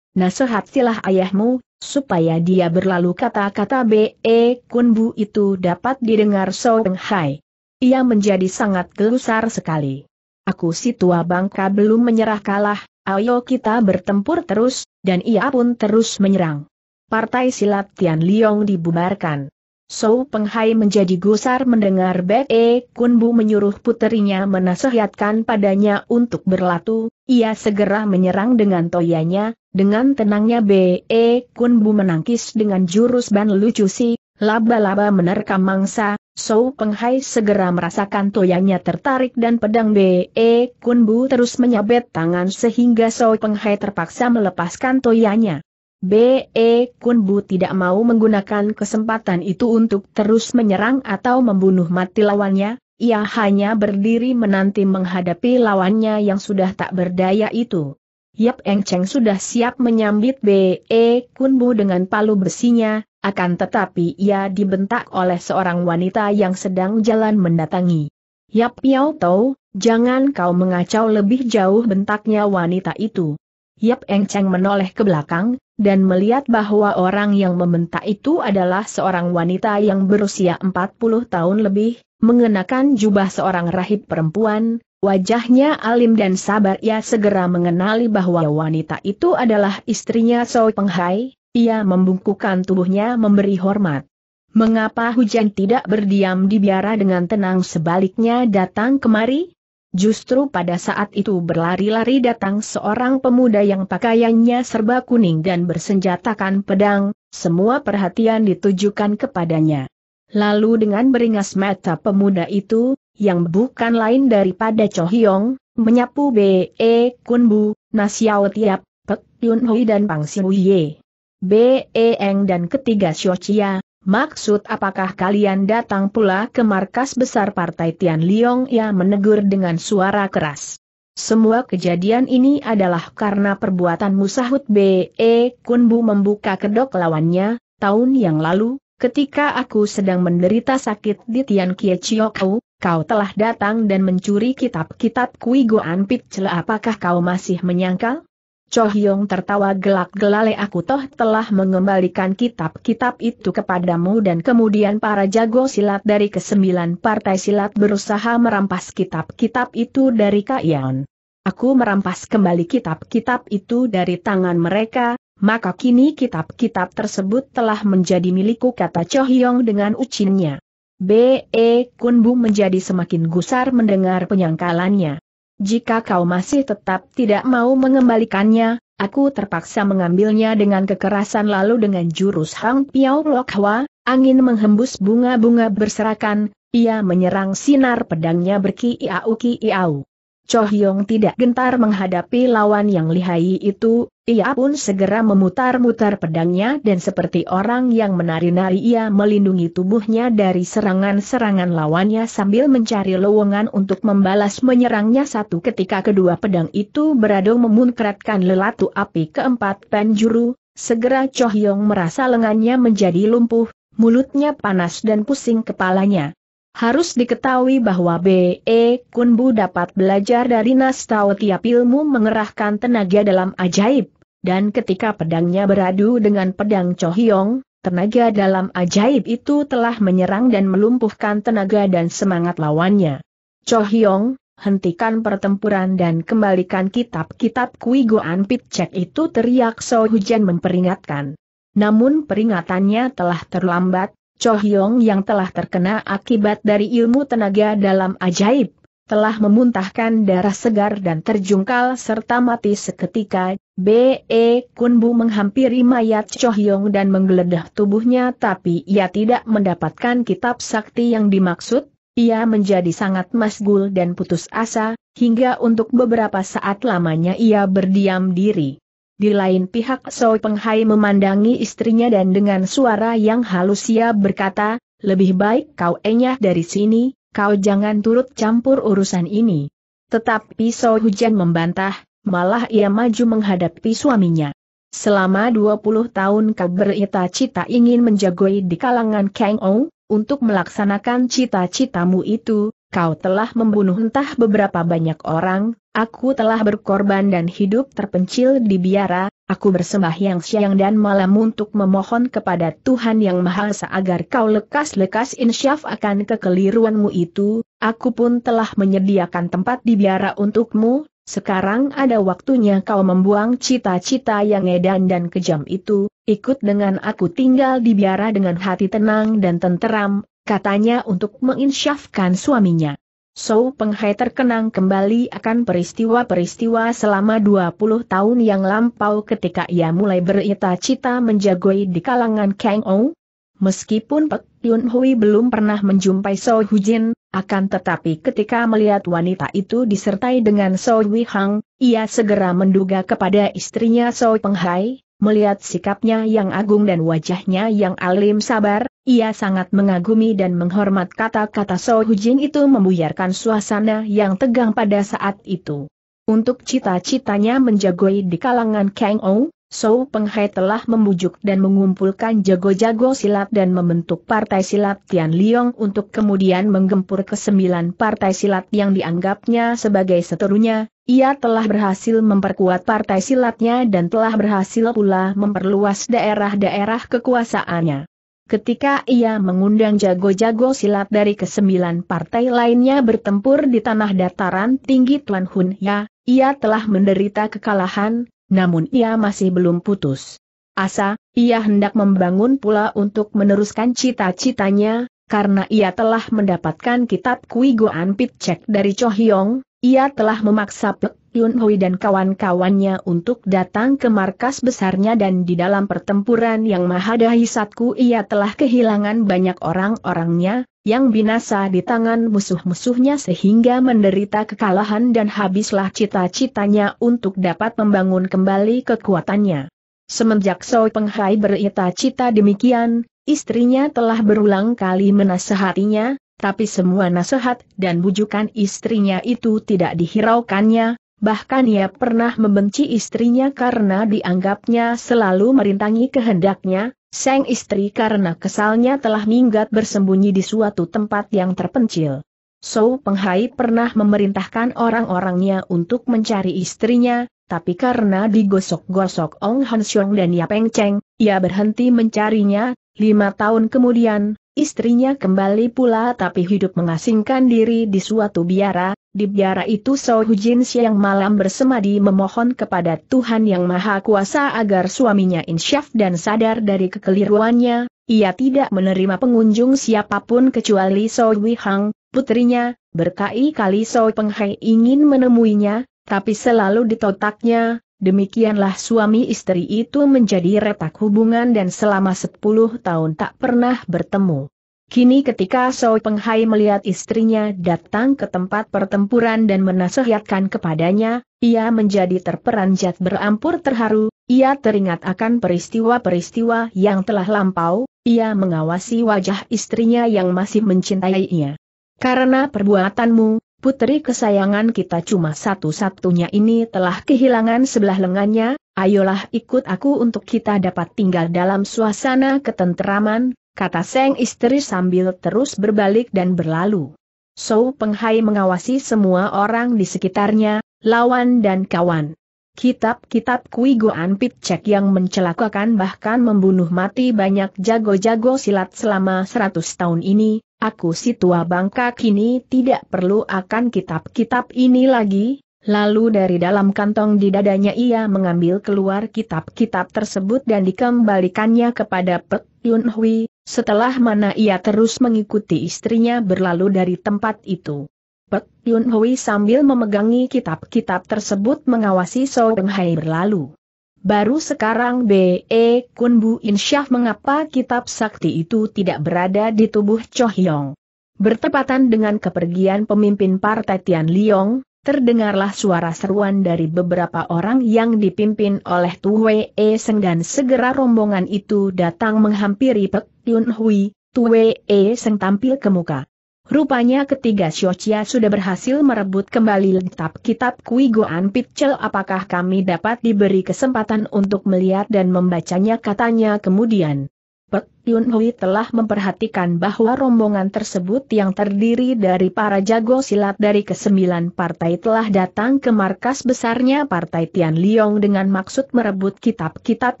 nasihat silah ayahmu, supaya dia berlalu kata-kata B.E. E, Kunbu itu dapat didengar Sou Peng Hai. Ia menjadi sangat gelusar sekali. Aku si tua bangka belum menyerah kalah, ayo kita bertempur terus, dan ia pun terus menyerang. Partai silat Tian Liong dibubarkan. So Penghai menjadi gusar mendengar Bek E Kunbu menyuruh puterinya menasehatkan padanya untuk berlatu, ia segera menyerang dengan toyanya, dengan tenangnya Be e Kunbu menangkis dengan jurus ban lucu si laba-laba menerkam mangsa, So Penghai segera merasakan toyanya tertarik dan pedang Be e Kunbu terus menyabet tangan sehingga So Penghai terpaksa melepaskan toyanya. B.E. Kunbu tidak mau menggunakan kesempatan itu untuk terus menyerang atau membunuh mati lawannya, ia hanya berdiri menanti menghadapi lawannya yang sudah tak berdaya itu. Yap Eng Cheng sudah siap menyambit B.E. Kunbu dengan palu besinya, akan tetapi ia dibentak oleh seorang wanita yang sedang jalan mendatangi. Yap Piao Tau, jangan kau mengacau lebih jauh bentaknya wanita itu. Yap Eng Cheng menoleh ke belakang, dan melihat bahwa orang yang membentak itu adalah seorang wanita yang berusia 40 tahun lebih, mengenakan jubah seorang rahib perempuan, Wajahnya alim dan sabar ia segera mengenali bahwa wanita itu adalah istrinya Soi Penghai, ia membungkukan tubuhnya memberi hormat. Mengapa hujan tidak berdiam di biara dengan tenang sebaliknya datang kemari? Justru pada saat itu berlari-lari datang seorang pemuda yang pakaiannya serba kuning dan bersenjatakan pedang, semua perhatian ditujukan kepadanya. Lalu dengan beringas mata pemuda itu, yang bukan lain daripada Cho Hyong, menyapu B.E. Kun Bu, Nasiao Tiap, Pek Yun Hui dan Pang Siu Ye. B.E. Eng dan ketiga Xiao Chia, Maksud apakah kalian datang pula ke markas besar Partai Tian Liong? Ia menegur dengan suara keras. Semua kejadian ini adalah karena perbuatan musahut. B.E. Kunbu membuka kedok lawannya, tahun yang lalu, ketika aku sedang menderita sakit di Tian Kie kau telah datang dan mencuri kitab-kitab Kui Goan apakah kau masih menyangkal? Cho Hyong tertawa gelak-gelale aku toh telah mengembalikan kitab-kitab itu kepadamu dan kemudian para jago silat dari kesembilan partai silat berusaha merampas kitab-kitab itu dari Kayon. Aku merampas kembali kitab-kitab itu dari tangan mereka, maka kini kitab-kitab tersebut telah menjadi milikku kata Cho Hyong dengan ucinnya. B.E. Kunbu menjadi semakin gusar mendengar penyangkalannya. Jika kau masih tetap tidak mau mengembalikannya, aku terpaksa mengambilnya dengan kekerasan lalu dengan jurus Hang Piao Lok Hwa, angin menghembus bunga-bunga berserakan, ia menyerang sinar pedangnya berki ki Iau. Cho Hyong tidak gentar menghadapi lawan yang lihai itu, ia pun segera memutar-mutar pedangnya dan seperti orang yang menari-nari ia melindungi tubuhnya dari serangan-serangan lawannya sambil mencari lowongan untuk membalas menyerangnya satu ketika kedua pedang itu beradu memunkratkan lelatu api keempat penjuru, segera Cho Hyong merasa lengannya menjadi lumpuh, mulutnya panas dan pusing kepalanya. Harus diketahui bahwa B.E. Kunbu dapat belajar dari Nastao tiap ilmu mengerahkan tenaga dalam ajaib, dan ketika pedangnya beradu dengan pedang Chohyong, tenaga dalam ajaib itu telah menyerang dan melumpuhkan tenaga dan semangat lawannya. Chohyong, hentikan pertempuran dan kembalikan kitab-kitab Kui Goan Pitcek itu teriak So Hujan memperingatkan. Namun peringatannya telah terlambat, Cho Hyong yang telah terkena akibat dari ilmu tenaga dalam ajaib, telah memuntahkan darah segar dan terjungkal serta mati seketika, B.E. E Kunbu menghampiri mayat Cho Hyong dan menggeledah tubuhnya tapi ia tidak mendapatkan kitab sakti yang dimaksud, ia menjadi sangat masgul dan putus asa, hingga untuk beberapa saat lamanya ia berdiam diri. Di lain pihak Soi Penghai memandangi istrinya dan dengan suara yang halus ia berkata, lebih baik kau enyah dari sini, kau jangan turut campur urusan ini. Tetapi Soe Hujan membantah, malah ia maju menghadapi suaminya. Selama 20 tahun kau berita-cita ingin menjagoi di kalangan Kang Ong, untuk melaksanakan cita-citamu itu, kau telah membunuh entah beberapa banyak orang, aku telah berkorban dan hidup terpencil di biara, aku yang siang dan malam untuk memohon kepada Tuhan Yang Maha Esa agar kau lekas-lekas insyaf akan kekeliruanmu itu, aku pun telah menyediakan tempat di biara untukmu, sekarang ada waktunya kau membuang cita-cita yang edan dan kejam itu, ikut dengan aku tinggal di biara dengan hati tenang dan tenteram, katanya untuk menginsyafkan suaminya. So Peng Hai terkenang kembali akan peristiwa-peristiwa selama 20 tahun yang lampau ketika ia mulai berita-cita menjagoi di kalangan Kang Ou. Meskipun Pek Yun Hui belum pernah menjumpai So Jin, akan tetapi ketika melihat wanita itu disertai dengan So Hang, ia segera menduga kepada istrinya So Hai. Melihat sikapnya yang agung dan wajahnya yang alim sabar, ia sangat mengagumi dan menghormat kata-kata So Hujin itu membuyarkan suasana yang tegang pada saat itu. Untuk cita-citanya menjagoi di kalangan Kang Ou, Sou Penghai telah membujuk dan mengumpulkan jago-jago silat dan membentuk partai silat Tian Liong untuk kemudian menggempur kesembilan partai silat yang dianggapnya sebagai seterunya, ia telah berhasil memperkuat partai silatnya dan telah berhasil pula memperluas daerah-daerah kekuasaannya. Ketika ia mengundang jago-jago silat dari kesembilan partai lainnya bertempur di tanah dataran tinggi Tuan Hun Ya, ia telah menderita kekalahan, namun ia masih belum putus. Asa, ia hendak membangun pula untuk meneruskan cita-citanya, karena ia telah mendapatkan kitab Kui Goan Cek dari Cho Hyong, ia telah memaksa Pek Yun Hui dan kawan-kawannya untuk datang ke markas besarnya dan di dalam pertempuran yang mahadahisatku ia telah kehilangan banyak orang-orangnya, yang binasa di tangan musuh-musuhnya sehingga menderita kekalahan dan habislah cita-citanya untuk dapat membangun kembali kekuatannya. Semenjak So Peng berita cita demikian, istrinya telah berulang kali menasehatinya, tapi semua nasihat dan bujukan istrinya itu tidak dihiraukannya, bahkan ia pernah membenci istrinya karena dianggapnya selalu merintangi kehendaknya, sang istri karena kesalnya telah minggat bersembunyi di suatu tempat yang terpencil. So Penghai pernah memerintahkan orang-orangnya untuk mencari istrinya, tapi karena digosok-gosok Ong Han Xiong dan Ya Peng Cheng, ia berhenti mencarinya, lima tahun kemudian, Istrinya kembali pula tapi hidup mengasingkan diri di suatu biara, di biara itu Sao Hujin siang malam bersemadi memohon kepada Tuhan Yang Maha Kuasa agar suaminya insyaf dan sadar dari kekeliruannya, ia tidak menerima pengunjung siapapun kecuali Sao Wihang, putrinya, berkali-kali Peng Penghai ingin menemuinya, tapi selalu ditotaknya, Demikianlah suami istri itu menjadi retak hubungan dan selama 10 tahun tak pernah bertemu. Kini ketika Soi Penghai melihat istrinya datang ke tempat pertempuran dan menasihatkan kepadanya, ia menjadi terperanjat berampur terharu, ia teringat akan peristiwa-peristiwa yang telah lampau, ia mengawasi wajah istrinya yang masih mencintainya. Karena perbuatanmu, Putri kesayangan kita cuma satu-satunya ini telah kehilangan sebelah lengannya, ayolah ikut aku untuk kita dapat tinggal dalam suasana ketenteraman, kata Seng istri sambil terus berbalik dan berlalu. So Penghai mengawasi semua orang di sekitarnya, lawan dan kawan. Kitab-kitab Kui Goan Pitcek yang mencelakakan bahkan membunuh mati banyak jago-jago silat selama seratus tahun ini, aku si tua bangka kini tidak perlu akan kitab-kitab ini lagi, Lalu dari dalam kantong di dadanya ia mengambil keluar kitab-kitab tersebut dan dikembalikannya kepada Pek Yun Hui, setelah mana ia terus mengikuti istrinya berlalu dari tempat itu. Pek Yun Hui sambil memegangi kitab-kitab tersebut mengawasi Soeng Hai berlalu. Baru sekarang B.E. Kun Bu Insyaf mengapa kitab sakti itu tidak berada di tubuh Chohyong. Bertepatan dengan kepergian pemimpin partai Tian Liong, terdengarlah suara seruan dari beberapa orang yang dipimpin oleh Tu Wei e Seng dan segera rombongan itu datang menghampiri Pek Yun Hui, Tu Wei e Seng tampil ke muka. Rupanya ketiga Xiochia sudah berhasil merebut kembali lengkap kitab Kui Goan Picel apakah kami dapat diberi kesempatan untuk melihat dan membacanya katanya kemudian. Pek Yun Hui telah memperhatikan bahwa rombongan tersebut yang terdiri dari para jago silat dari kesembilan partai telah datang ke markas besarnya partai Tian Liong dengan maksud merebut kitab-kitab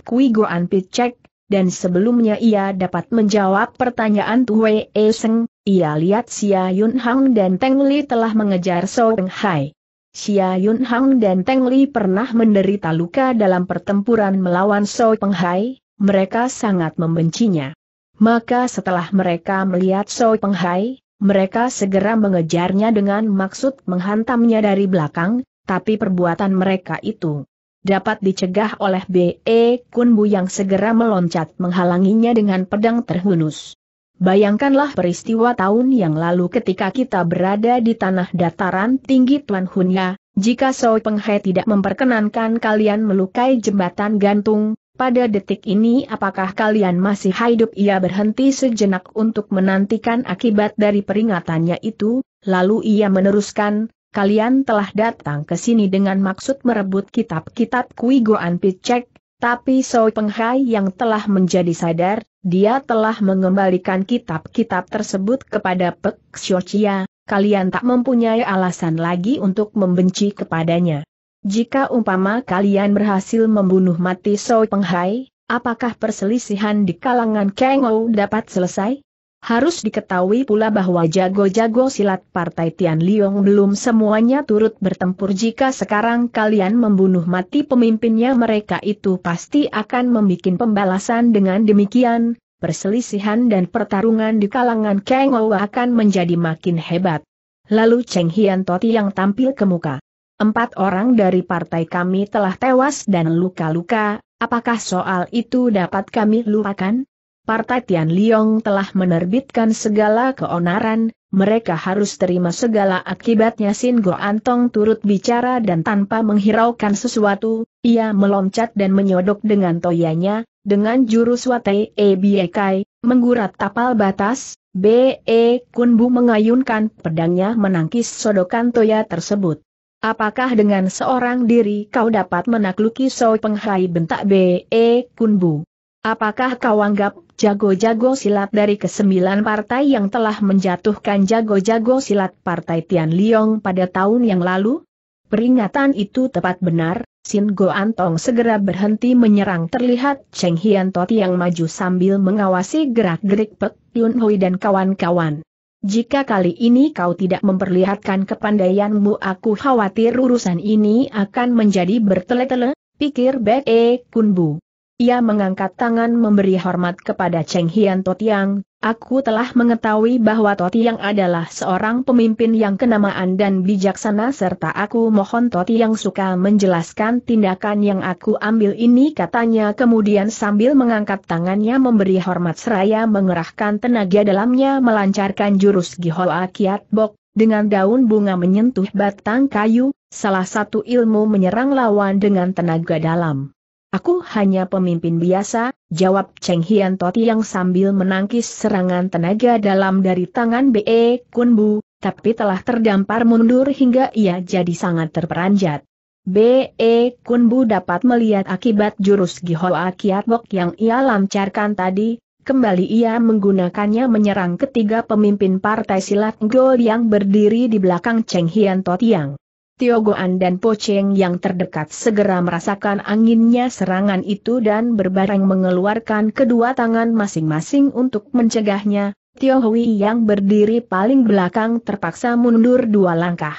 Kui Goan Picek, dan sebelumnya ia dapat menjawab pertanyaan Tue E Seng, ia lihat Xia Yun Hang dan Teng Li telah mengejar So Peng Hai. Xia Yun Hang dan Teng Li pernah menderita luka dalam pertempuran melawan So Peng Hai, mereka sangat membencinya. Maka setelah mereka melihat So Peng Hai, mereka segera mengejarnya dengan maksud menghantamnya dari belakang, tapi perbuatan mereka itu dapat dicegah oleh B.E. Kunbu yang segera meloncat menghalanginya dengan pedang terhunus. Bayangkanlah peristiwa tahun yang lalu ketika kita berada di tanah dataran tinggi Tuan Hunya, jika Soi Penghe tidak memperkenankan kalian melukai jembatan gantung, pada detik ini apakah kalian masih hidup? Ia berhenti sejenak untuk menantikan akibat dari peringatannya itu, lalu ia meneruskan, kalian telah datang ke sini dengan maksud merebut kitab-kitab Kui Goan Picek, tapi Soi Penghai yang telah menjadi sadar, dia telah mengembalikan kitab-kitab tersebut kepada Pek Xiochia, kalian tak mempunyai alasan lagi untuk membenci kepadanya. Jika umpama kalian berhasil membunuh mati Soi Penghai, apakah perselisihan di kalangan Kengou dapat selesai? Harus diketahui pula bahwa jago-jago silat partai Tian Liong belum semuanya turut bertempur jika sekarang kalian membunuh mati pemimpinnya mereka itu pasti akan membuat pembalasan dengan demikian, perselisihan dan pertarungan di kalangan Kang Owa akan menjadi makin hebat. Lalu Cheng Hian Toti yang tampil ke muka. Empat orang dari partai kami telah tewas dan luka-luka, apakah soal itu dapat kami lupakan? Partai Tian Liong telah menerbitkan segala keonaran, mereka harus terima segala akibatnya Sin Go Antong turut bicara dan tanpa menghiraukan sesuatu, ia meloncat dan menyodok dengan toyanya, dengan jurus Watei E Biekai, menggurat tapal batas, B.E. Kunbu mengayunkan pedangnya menangkis sodokan toya tersebut. Apakah dengan seorang diri kau dapat menakluki Soi Penghai bentak B.E. Kunbu? Apakah kau anggap jago-jago silat dari kesembilan partai yang telah menjatuhkan jago-jago silat Partai Tian Liong pada tahun yang lalu? Peringatan itu tepat benar, Sin Go Antong segera berhenti menyerang terlihat Cheng Hian Toti yang maju sambil mengawasi gerak-gerik Pek Yun Hui dan kawan-kawan. Jika kali ini kau tidak memperlihatkan kepandaianmu aku khawatir urusan ini akan menjadi bertele-tele, pikir Bek E Kunbu. Ia mengangkat tangan memberi hormat kepada Cheng Hian Totiang, aku telah mengetahui bahwa Totiang adalah seorang pemimpin yang kenamaan dan bijaksana serta aku mohon Totiang suka menjelaskan tindakan yang aku ambil ini katanya kemudian sambil mengangkat tangannya memberi hormat seraya mengerahkan tenaga dalamnya melancarkan jurus Gihoa Kiat Bok, dengan daun bunga menyentuh batang kayu, salah satu ilmu menyerang lawan dengan tenaga dalam. Aku hanya pemimpin biasa, jawab Cheng Hian Toti yang sambil menangkis serangan tenaga dalam dari tangan B.E. Kunbu, tapi telah terdampar mundur hingga ia jadi sangat terperanjat. B.E. Kunbu dapat melihat akibat jurus Gihoa Kiatbok yang ia lancarkan tadi, kembali ia menggunakannya menyerang ketiga pemimpin partai silat Gol yang berdiri di belakang Cheng Hian yang. Tiogoan dan Poceng yang terdekat segera merasakan anginnya serangan itu dan berbareng mengeluarkan kedua tangan masing-masing untuk mencegahnya, Tio Hui yang berdiri paling belakang terpaksa mundur dua langkah.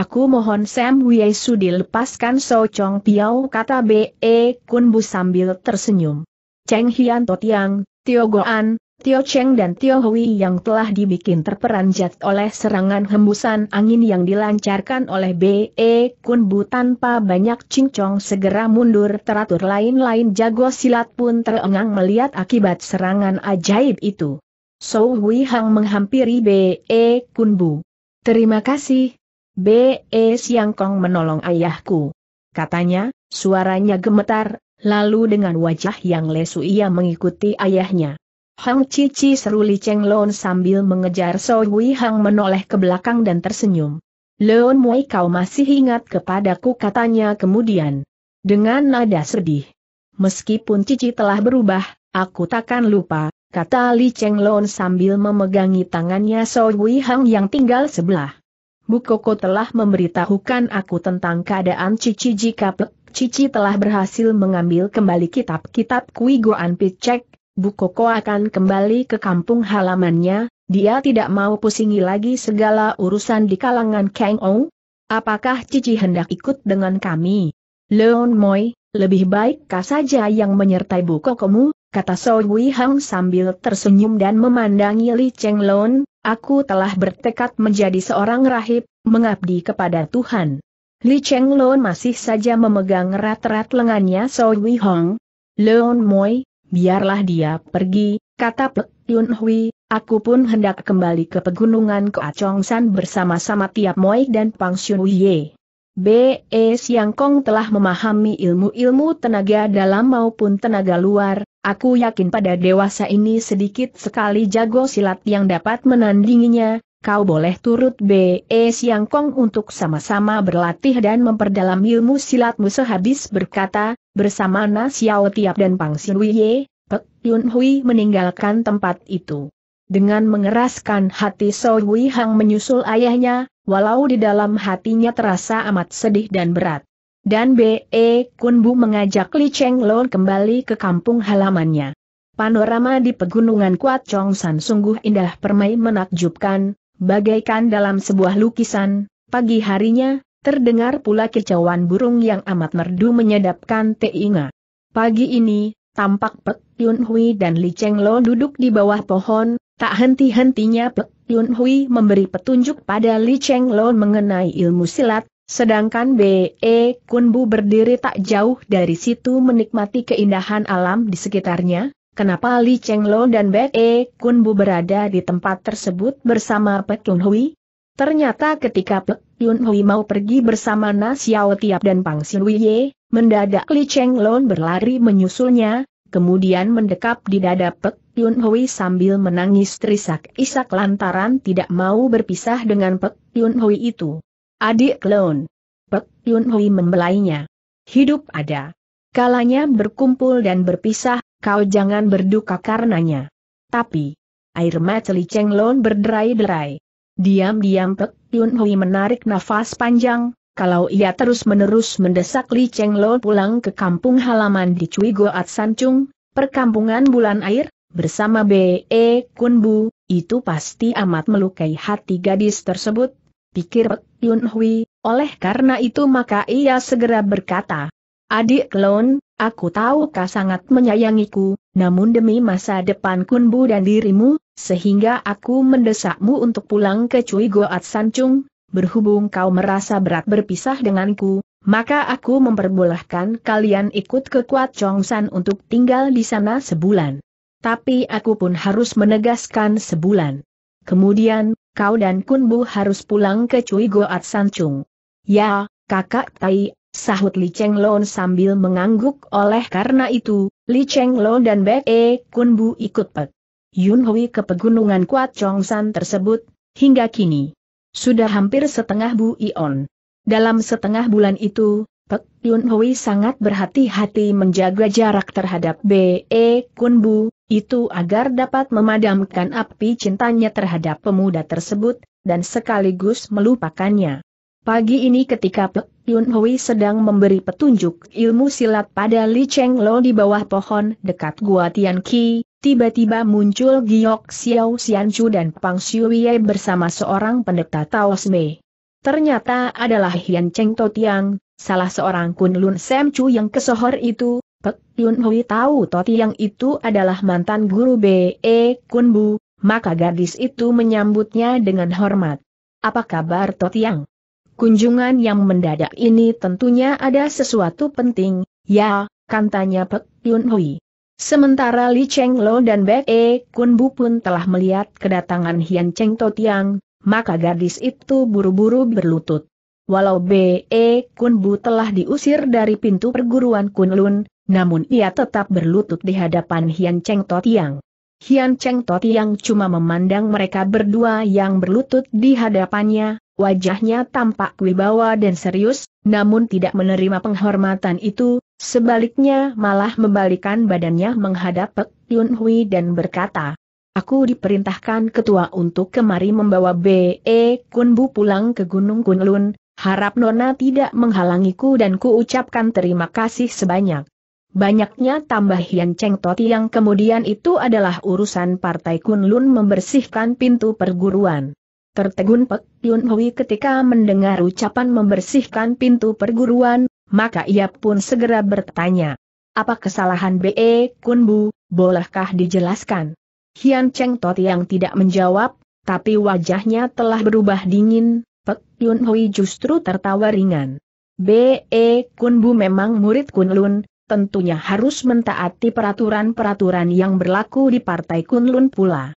Aku mohon Sam Wei Su dilepaskan So Chong Piao kata B.E. Kun Bu sambil tersenyum. Cheng Hian Totiang, Goan, Tio Cheng dan Tio Hui yang telah dibikin terperanjat oleh serangan hembusan angin yang dilancarkan oleh B.E. Kun Bu tanpa banyak cincong segera mundur teratur lain-lain jago silat pun terengang melihat akibat serangan ajaib itu. So Hui Hang menghampiri B.E. Kun Bu. Terima kasih. B.E. Siang Kong menolong ayahku. Katanya, suaranya gemetar, lalu dengan wajah yang lesu ia mengikuti ayahnya. Hang Cici seru Li Cheng Lon sambil mengejar So Hui Hang menoleh ke belakang dan tersenyum. Leon Mui kau masih ingat kepadaku katanya kemudian. Dengan nada sedih. Meskipun Cici telah berubah, aku takkan lupa, kata Li Cheng Lon sambil memegangi tangannya So Hui Hang yang tinggal sebelah. Bu Koko telah memberitahukan aku tentang keadaan Cici jika Cici telah berhasil mengambil kembali kitab-kitab Kui Goan Picek, Bukoko akan kembali ke kampung halamannya, dia tidak mau pusingi lagi segala urusan di kalangan Kang Ou. Apakah Cici hendak ikut dengan kami? Leon Moy, lebih baik kau saja yang menyertai Bu Kokomu, kata So Wei Hang sambil tersenyum dan memandangi Li Cheng Leon, aku telah bertekad menjadi seorang rahib, mengabdi kepada Tuhan. Li Cheng Leon masih saja memegang erat-erat lengannya So Wei Hong. Leon Moy, Biarlah dia pergi, kata Pek Yun Hui, aku pun hendak kembali ke pegunungan Keacongsan bersama-sama Tiap Moi dan Pang Xun Ye. B.E. Siang Kong telah memahami ilmu-ilmu tenaga dalam maupun tenaga luar, aku yakin pada dewasa ini sedikit sekali jago silat yang dapat menandinginya, kau boleh turut BE Siang Kong untuk sama-sama berlatih dan memperdalam ilmu silatmu sehabis berkata, bersama Na Xiao Tiap dan Pang Siruye, Pek Yun Hui meninggalkan tempat itu. Dengan mengeraskan hati So Hui Hang menyusul ayahnya, walau di dalam hatinya terasa amat sedih dan berat. Dan B.E. Kun Bu mengajak Li Cheng Lon kembali ke kampung halamannya. Panorama di pegunungan Kuat Chong San sungguh indah permai menakjubkan, Bagaikan dalam sebuah lukisan, pagi harinya, terdengar pula kicauan burung yang amat merdu menyedapkan teinga. Pagi ini, tampak Pek Yun Hui dan Li Cheng Lo duduk di bawah pohon, tak henti-hentinya Pek Yun Hui memberi petunjuk pada Li Cheng Lo mengenai ilmu silat, sedangkan B.E. Kun Bu berdiri tak jauh dari situ menikmati keindahan alam di sekitarnya, kenapa Li Cheng Lo dan Be E Kun Bu berada di tempat tersebut bersama Pek Yun Hui? Ternyata ketika Pek Yun Hui mau pergi bersama Na Xiao Tiap dan Pang Wei Ye, mendadak Li Cheng Lo berlari menyusulnya, kemudian mendekap di dada Pek Yun Hui sambil menangis terisak-isak lantaran tidak mau berpisah dengan Pek Yun Hui itu. Adik Lon. Pek Yun Hui membelainya. Hidup ada. Kalanya berkumpul dan berpisah, kau jangan berduka karenanya. Tapi, air mata Li Cheng Lon berderai-derai. Diam-diam Pek Yun Hui menarik nafas panjang, kalau ia terus-menerus mendesak Li Cheng Lon pulang ke kampung halaman di Cui Goat Sancung, perkampungan bulan air, bersama B.E. Kun Bu, itu pasti amat melukai hati gadis tersebut, pikir Pek Yun Hui, oleh karena itu maka ia segera berkata, Adik Lon, Aku tahu kau sangat menyayangiku, namun demi masa depan Kunbu dan dirimu, sehingga aku mendesakmu untuk pulang ke Cui Goat Sancung, berhubung kau merasa berat berpisah denganku, maka aku memperbolehkan kalian ikut ke Kuat San untuk tinggal di sana sebulan. Tapi aku pun harus menegaskan sebulan. Kemudian, kau dan Kunbu harus pulang ke Cui Goat Sancung. Ya, kakak Tai, sahut Li Cheng Lon sambil mengangguk oleh karena itu, Li Cheng Lon dan Bek E Kun Bu ikut Pek Yun Hui ke pegunungan Kuat Chong San tersebut, hingga kini. Sudah hampir setengah Bu Ion. Dalam setengah bulan itu, Pek Yun Hui sangat berhati-hati menjaga jarak terhadap B E Kun Bu, itu agar dapat memadamkan api cintanya terhadap pemuda tersebut, dan sekaligus melupakannya. Pagi ini ketika Pek Yun Hui sedang memberi petunjuk ilmu silat pada Li Cheng Lo di bawah pohon dekat Gua Tian Ki, tiba-tiba muncul Giok Xiao Xianchu dan Pang Xiuye bersama seorang pendeta Mei. Ternyata adalah Hian Cheng Tiang, salah seorang Kunlun Sam Chu yang kesohor itu, Pek Yun Hui tahu Tiang itu adalah mantan guru B.E. Kun Bu, maka gadis itu menyambutnya dengan hormat. Apa kabar Tiang? Kunjungan yang mendadak ini tentunya ada sesuatu penting, ya, tanya Pek Yun Hui. Sementara Li Cheng Lo dan Bek E Kun Bu pun telah melihat kedatangan Hian Cheng To Tiang, maka gadis itu buru-buru berlutut. Walau B.E. E Kun Bu telah diusir dari pintu perguruan Kun Lun, namun ia tetap berlutut di hadapan Hian Cheng To Tiang. Hian Cheng To Tiang cuma memandang mereka berdua yang berlutut di hadapannya, wajahnya tampak wibawa dan serius, namun tidak menerima penghormatan itu, sebaliknya malah membalikan badannya menghadap Pek Yun Hui dan berkata, Aku diperintahkan ketua untuk kemari membawa B.E. Kunbu pulang ke Gunung Kunlun, harap Nona tidak menghalangiku dan ku ucapkan terima kasih sebanyak. Banyaknya tambah Hian Cheng Toti yang kemudian itu adalah urusan Partai Kunlun membersihkan pintu perguruan. Tertegun Pek Yun Hui ketika mendengar ucapan membersihkan pintu perguruan, maka ia pun segera bertanya. Apa kesalahan B.E. Kunbu, bolehkah dijelaskan? Hian Cheng Tot yang tidak menjawab, tapi wajahnya telah berubah dingin, Pek Yun Hui justru tertawa ringan. B.E. Kunbu memang murid Kunlun, tentunya harus mentaati peraturan-peraturan yang berlaku di Partai Kunlun pula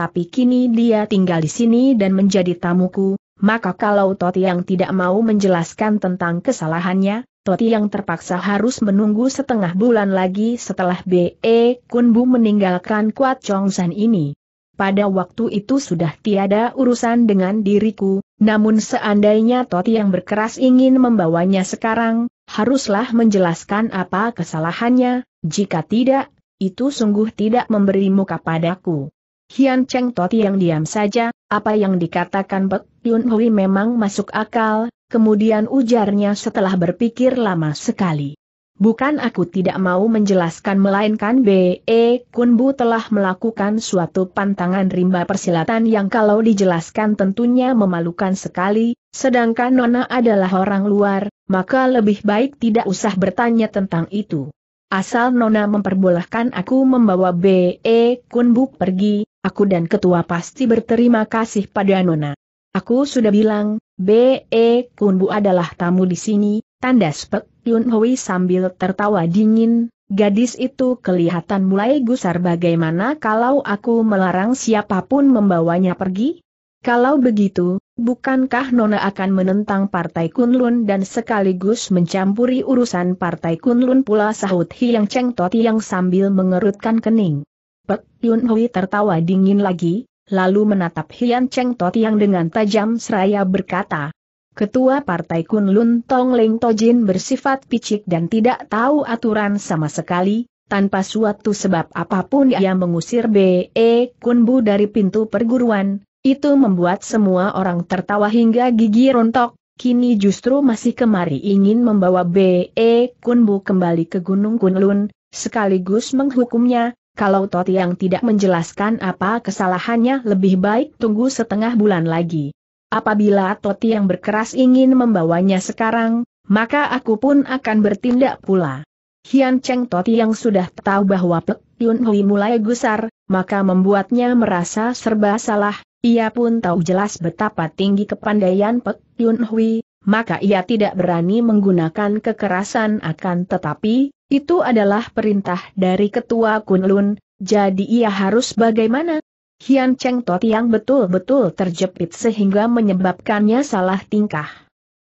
tapi kini dia tinggal di sini dan menjadi tamuku, maka kalau Toti yang tidak mau menjelaskan tentang kesalahannya, Toti yang terpaksa harus menunggu setengah bulan lagi setelah B.E. Kunbu meninggalkan Kuat Chongsan ini. Pada waktu itu sudah tiada urusan dengan diriku, namun seandainya Toti yang berkeras ingin membawanya sekarang, haruslah menjelaskan apa kesalahannya, jika tidak, itu sungguh tidak memberi muka padaku. Hian Cheng Toti yang diam saja, apa yang dikatakan Pek Yun Hui memang masuk akal, kemudian ujarnya setelah berpikir lama sekali. Bukan aku tidak mau menjelaskan melainkan B.E. E Kunbu telah melakukan suatu pantangan rimba persilatan yang kalau dijelaskan tentunya memalukan sekali, sedangkan Nona adalah orang luar, maka lebih baik tidak usah bertanya tentang itu. Asal Nona memperbolehkan aku membawa B.E. E Kunbu pergi, Aku dan ketua pasti berterima kasih pada Nona. Aku sudah bilang, B.E. Kunbu adalah tamu di sini, tandas spek Yun Hui sambil tertawa dingin, gadis itu kelihatan mulai gusar bagaimana kalau aku melarang siapapun membawanya pergi? Kalau begitu, bukankah Nona akan menentang Partai Kunlun dan sekaligus mencampuri urusan Partai Kunlun pula sahut Hiang Cheng Toti yang sambil mengerutkan kening? Pek Yun Hui tertawa dingin lagi, lalu menatap Hian Cheng Tot yang dengan tajam seraya berkata, Ketua Partai Kunlun Tong Leng Tojin bersifat picik dan tidak tahu aturan sama sekali, tanpa suatu sebab apapun ia mengusir B.E. Kun Bu dari pintu perguruan, itu membuat semua orang tertawa hingga gigi rontok, kini justru masih kemari ingin membawa B.E. Kun Bu kembali ke Gunung Kunlun, sekaligus menghukumnya, kalau yang tidak menjelaskan apa kesalahannya lebih baik tunggu setengah bulan lagi. Apabila yang berkeras ingin membawanya sekarang, maka aku pun akan bertindak pula. Hian Cheng yang sudah tahu bahwa Pek Yun Hui mulai gusar, maka membuatnya merasa serba salah, ia pun tahu jelas betapa tinggi kepandaian Pek Yun Hui, maka ia tidak berani menggunakan kekerasan akan tetapi, itu adalah perintah dari Ketua Kunlun, jadi ia harus bagaimana? Hian Cheng Tot yang betul-betul terjepit sehingga menyebabkannya salah tingkah.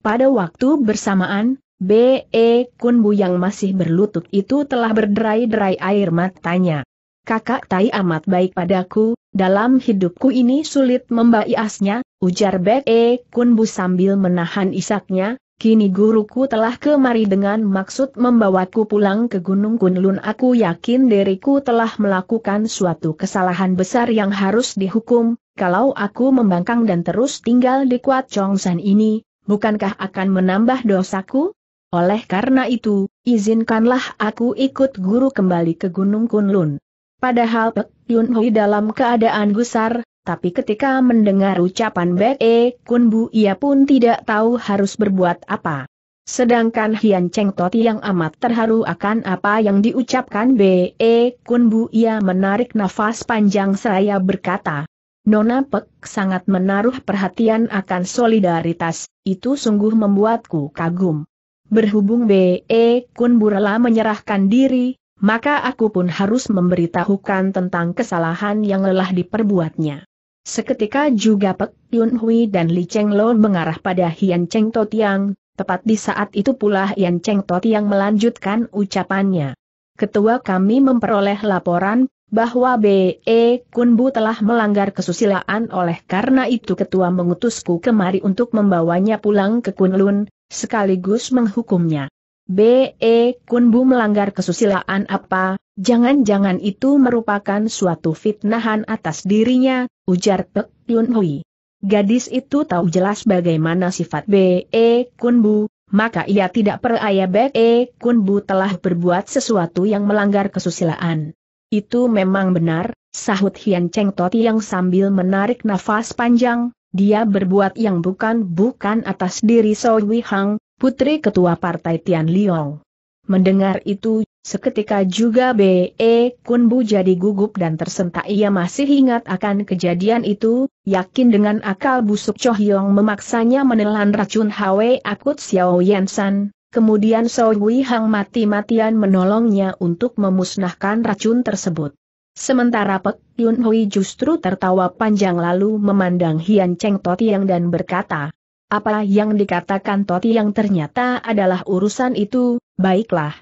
Pada waktu bersamaan, B.E. Kunbu yang masih berlutut itu telah berderai-derai air matanya kakak Tai amat baik padaku, dalam hidupku ini sulit membaiasnya, ujar Bek E Kunbu sambil menahan isaknya, kini guruku telah kemari dengan maksud membawaku pulang ke Gunung Kunlun aku yakin diriku telah melakukan suatu kesalahan besar yang harus dihukum, kalau aku membangkang dan terus tinggal di Kuat Chongsan ini, bukankah akan menambah dosaku? Oleh karena itu, izinkanlah aku ikut guru kembali ke Gunung Kunlun. Padahal Pek Yun Hui dalam keadaan gusar, tapi ketika mendengar ucapan Bek E Kun Bu ia pun tidak tahu harus berbuat apa. Sedangkan Hian Cheng Toti yang amat terharu akan apa yang diucapkan B.E. E, Kun Bu ia menarik nafas panjang seraya berkata, Nona Pek sangat menaruh perhatian akan solidaritas, itu sungguh membuatku kagum. Berhubung B.E. E, Kun Bu rela menyerahkan diri, maka aku pun harus memberitahukan tentang kesalahan yang lelah diperbuatnya. Seketika juga Pek Yun Hui dan Li Cheng Lo mengarah pada Hian Cheng To Tiang, tepat di saat itu pula Hian Cheng To Tiang melanjutkan ucapannya. Ketua kami memperoleh laporan bahwa B.E. Kunbu telah melanggar kesusilaan oleh karena itu ketua mengutusku kemari untuk membawanya pulang ke Kunlun, sekaligus menghukumnya. B.E. Kunbu melanggar kesusilaan apa, jangan-jangan itu merupakan suatu fitnahan atas dirinya, ujar Pek Yun Hui. Gadis itu tahu jelas bagaimana sifat B.E. Kunbu, maka ia tidak percaya B.E. Kunbu telah berbuat sesuatu yang melanggar kesusilaan. Itu memang benar, sahut Hian Cheng Toti yang sambil menarik nafas panjang, dia berbuat yang bukan-bukan atas diri Sowi Hang, putri ketua partai Tian Liong. Mendengar itu, seketika juga B.E. Kunbu jadi gugup dan tersentak ia masih ingat akan kejadian itu, yakin dengan akal busuk Cho Hyong memaksanya menelan racun Hwe Akut Xiao Yansan, kemudian Xiao Wei Hang mati-matian menolongnya untuk memusnahkan racun tersebut. Sementara Pek Yun Hui justru tertawa panjang lalu memandang Hian Cheng Totiang dan berkata, apa yang dikatakan Toti yang ternyata adalah urusan itu, baiklah.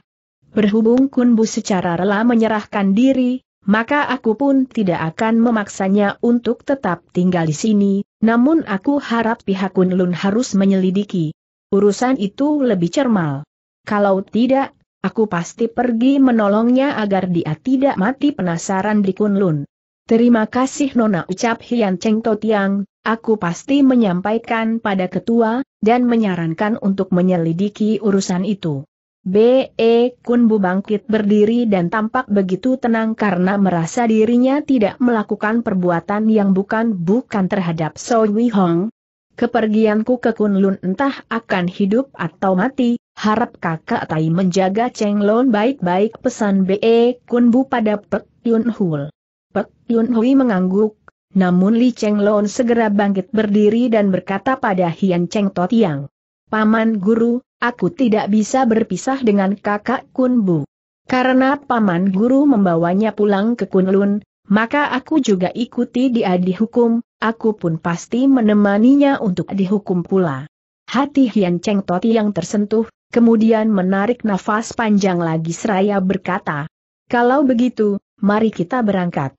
Berhubung Kunbu secara rela menyerahkan diri, maka aku pun tidak akan memaksanya untuk tetap tinggal di sini, namun aku harap pihak Kunlun harus menyelidiki. Urusan itu lebih cermal. Kalau tidak, aku pasti pergi menolongnya agar dia tidak mati penasaran di Kunlun. Terima kasih Nona ucap Hian Cheng Totiang, Aku pasti menyampaikan pada ketua, dan menyarankan untuk menyelidiki urusan itu. B.E. Kunbu bangkit berdiri dan tampak begitu tenang karena merasa dirinya tidak melakukan perbuatan yang bukan-bukan terhadap So Wi Hong. Kepergianku ke Kunlun entah akan hidup atau mati, harap kakak Tai menjaga Cheng Lon baik-baik pesan B.E. Kunbu pada Pek Yun Hul. Pek Yun Hui mengangguk, namun Li Cheng Lon segera bangkit berdiri dan berkata pada Hian Cheng Totiang. Paman Guru, aku tidak bisa berpisah dengan kakak Kun Bu. Karena Paman Guru membawanya pulang ke Kunlun, maka aku juga ikuti dia dihukum, aku pun pasti menemaninya untuk dihukum pula. Hati Hian Cheng yang tersentuh, kemudian menarik nafas panjang lagi seraya berkata, Kalau begitu, mari kita berangkat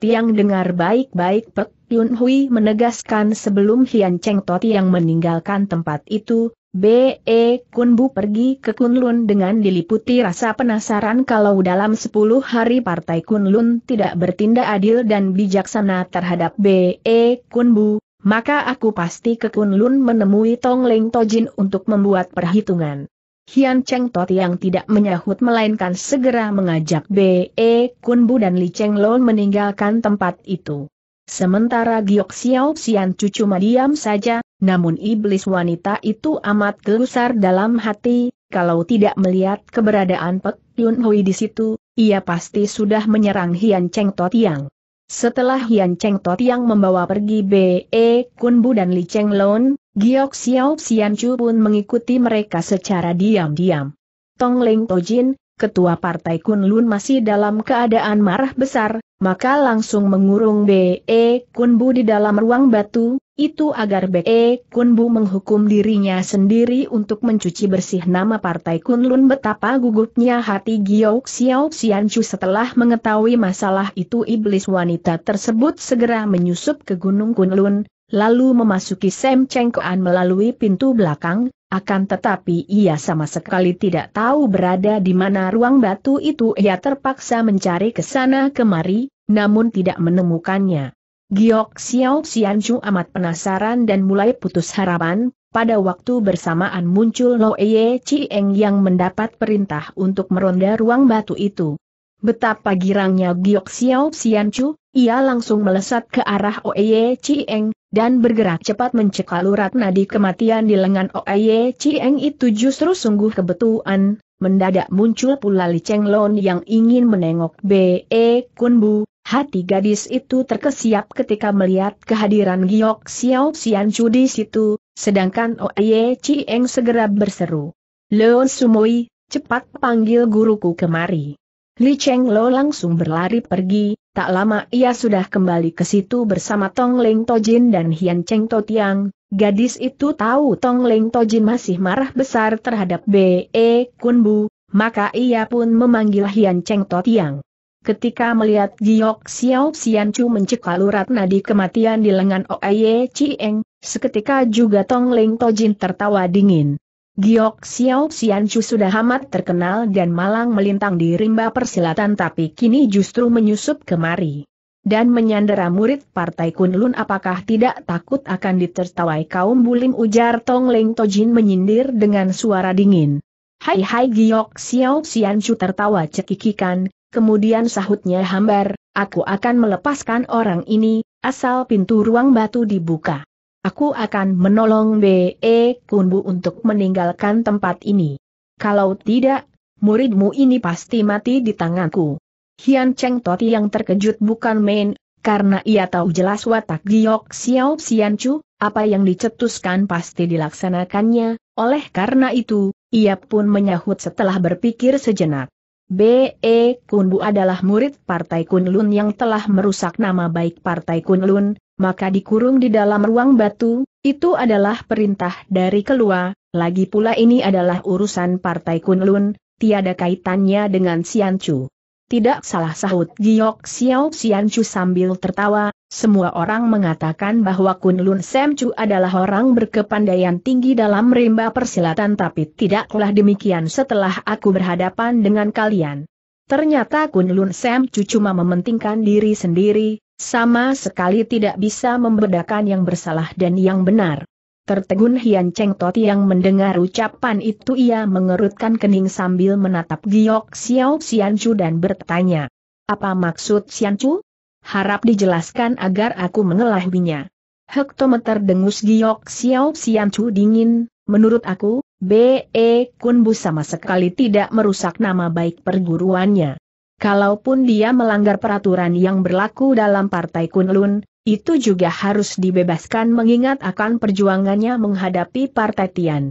yang dengar baik-baik Pek Yun Hui menegaskan sebelum Hian Cheng yang meninggalkan tempat itu, B.E. Kun Bu pergi ke Kunlun dengan diliputi rasa penasaran kalau dalam 10 hari Partai Kunlun tidak bertindak adil dan bijaksana terhadap B.E. Kun Bu, maka aku pasti ke Kunlun menemui Tong Leng Tojin untuk membuat perhitungan. Hian Cheng Tot yang tidak menyahut melainkan segera mengajak B.E. Kun Bu dan Li Cheng Long meninggalkan tempat itu. Sementara Giok Xiao Xian cucu diam saja, namun iblis wanita itu amat gelusar dalam hati, kalau tidak melihat keberadaan Pek Yun Hui di situ, ia pasti sudah menyerang Hian Cheng Tot yang. Setelah Yan Cheng Tot yang membawa pergi B.E. Kunbu dan Li Cheng Lon, Giok Xiao Xian Chu pun mengikuti mereka secara diam-diam. Tong Leng Tojin, ketua partai Kunlun masih dalam keadaan marah besar, maka langsung mengurung B.E. Kunbu di dalam ruang batu, itu agar B.E. Kunbu menghukum dirinya sendiri untuk mencuci bersih nama partai Kunlun betapa gugupnya hati Giyok Xiao Xianchu setelah mengetahui masalah itu iblis wanita tersebut segera menyusup ke Gunung Kunlun, lalu memasuki Sem Kuan melalui pintu belakang, akan tetapi ia sama sekali tidak tahu berada di mana ruang batu itu ia terpaksa mencari ke sana kemari, namun tidak menemukannya. Giok Xiao Chu amat penasaran dan mulai putus harapan, pada waktu bersamaan muncul Lo Ye Chieng yang mendapat perintah untuk meronda ruang batu itu. Betapa girangnya Giok Xiao Chu, ia langsung melesat ke arah Oye Chieng, dan bergerak cepat mencekal urat nadi kematian di lengan Oye Chieng itu justru sungguh kebetulan, mendadak muncul pula Li Cheng Lon yang ingin menengok B.E. Kunbu, hati gadis itu terkesiap ketika melihat kehadiran Giok Xiao Xian Chu di situ, sedangkan Oye Chieng segera berseru. Leon Sumoi, cepat panggil guruku kemari. Li Cheng Lo langsung berlari pergi, Tak lama ia sudah kembali ke situ bersama Tong Leng Tojin dan Hian Cheng To Tiang. Gadis itu tahu Tong Leng Tojin masih marah besar terhadap B.E. Kun Bu, maka ia pun memanggil Hian Cheng To Tiang. Ketika melihat Giok Xiao Xian Chu mencekal urat nadi kematian di lengan Oye Chieng, seketika juga Tong Leng Tojin tertawa dingin. Giok Xiao Xianchu sudah amat terkenal dan malang melintang di rimba persilatan tapi kini justru menyusup kemari. Dan menyandera murid Partai Kunlun apakah tidak takut akan ditertawai kaum bulim ujar Tong Leng Tojin menyindir dengan suara dingin. Hai hai Giok Xiao Xianchu tertawa cekikikan, kemudian sahutnya hambar, aku akan melepaskan orang ini, asal pintu ruang batu dibuka. Aku akan menolong B.E. Kunbu untuk meninggalkan tempat ini. Kalau tidak, muridmu ini pasti mati di tanganku. Hian Cheng Toti yang terkejut bukan main, karena ia tahu jelas watak Giok Xiao Xianchu, apa yang dicetuskan pasti dilaksanakannya, oleh karena itu, ia pun menyahut setelah berpikir sejenak. B.E. Kunbu adalah murid Partai Kunlun yang telah merusak nama baik Partai Kunlun, maka dikurung di dalam ruang batu, itu adalah perintah dari kelua, lagi pula ini adalah urusan Partai Kunlun, tiada kaitannya dengan Siancu. Tidak salah sahut Giok Xiao Siancu sambil tertawa, semua orang mengatakan bahwa Kunlun Semcu adalah orang berkepandaian tinggi dalam rimba persilatan tapi tidaklah demikian setelah aku berhadapan dengan kalian. Ternyata Kunlun Semcu cuma mementingkan diri sendiri, sama sekali tidak bisa membedakan yang bersalah dan yang benar. Tertegun Hian Cheng Toti yang mendengar ucapan itu ia mengerutkan kening sambil menatap Giok Xiao Xianchu dan bertanya. Apa maksud Xianchu? Harap dijelaskan agar aku mengelahbinya. Hektometer dengus Giok Xiao Xianchu dingin, menurut aku, B.E. Kunbu sama sekali tidak merusak nama baik perguruannya. Kalaupun dia melanggar peraturan yang berlaku dalam Partai Kunlun, itu juga harus dibebaskan mengingat akan perjuangannya menghadapi Partai Tian.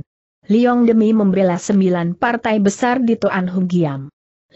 Liong demi membela sembilan partai besar di Toan Hugiam.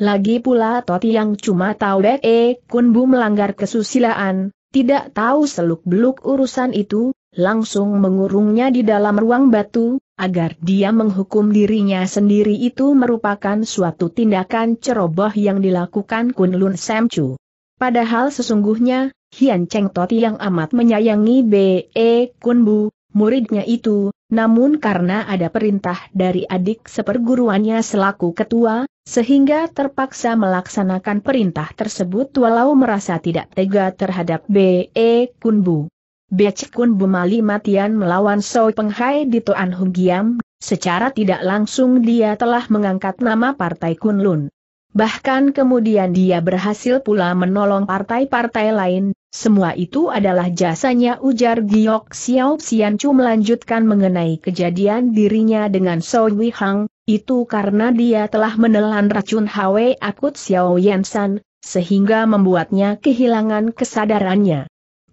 Lagi pula Toti yang cuma tahu e Kunbu melanggar kesusilaan, tidak tahu seluk-beluk urusan itu, langsung mengurungnya di dalam ruang batu, agar dia menghukum dirinya sendiri itu merupakan suatu tindakan ceroboh yang dilakukan Kunlun Samchu. Padahal sesungguhnya, Hian Cheng Toti yang amat menyayangi B.E. Kunbu, muridnya itu, namun karena ada perintah dari adik seperguruannya selaku ketua, sehingga terpaksa melaksanakan perintah tersebut walau merasa tidak tega terhadap B.E. Kunbu. Becekun Bumali Matian melawan Soi Penghai di Toan Hung Giam, secara tidak langsung dia telah mengangkat nama Partai Kunlun. Bahkan kemudian dia berhasil pula menolong partai-partai lain, semua itu adalah jasanya ujar Giok Xiao Chu melanjutkan mengenai kejadian dirinya dengan Soi Hang, itu karena dia telah menelan racun Hwe Akut Xiao Yansan, sehingga membuatnya kehilangan kesadarannya.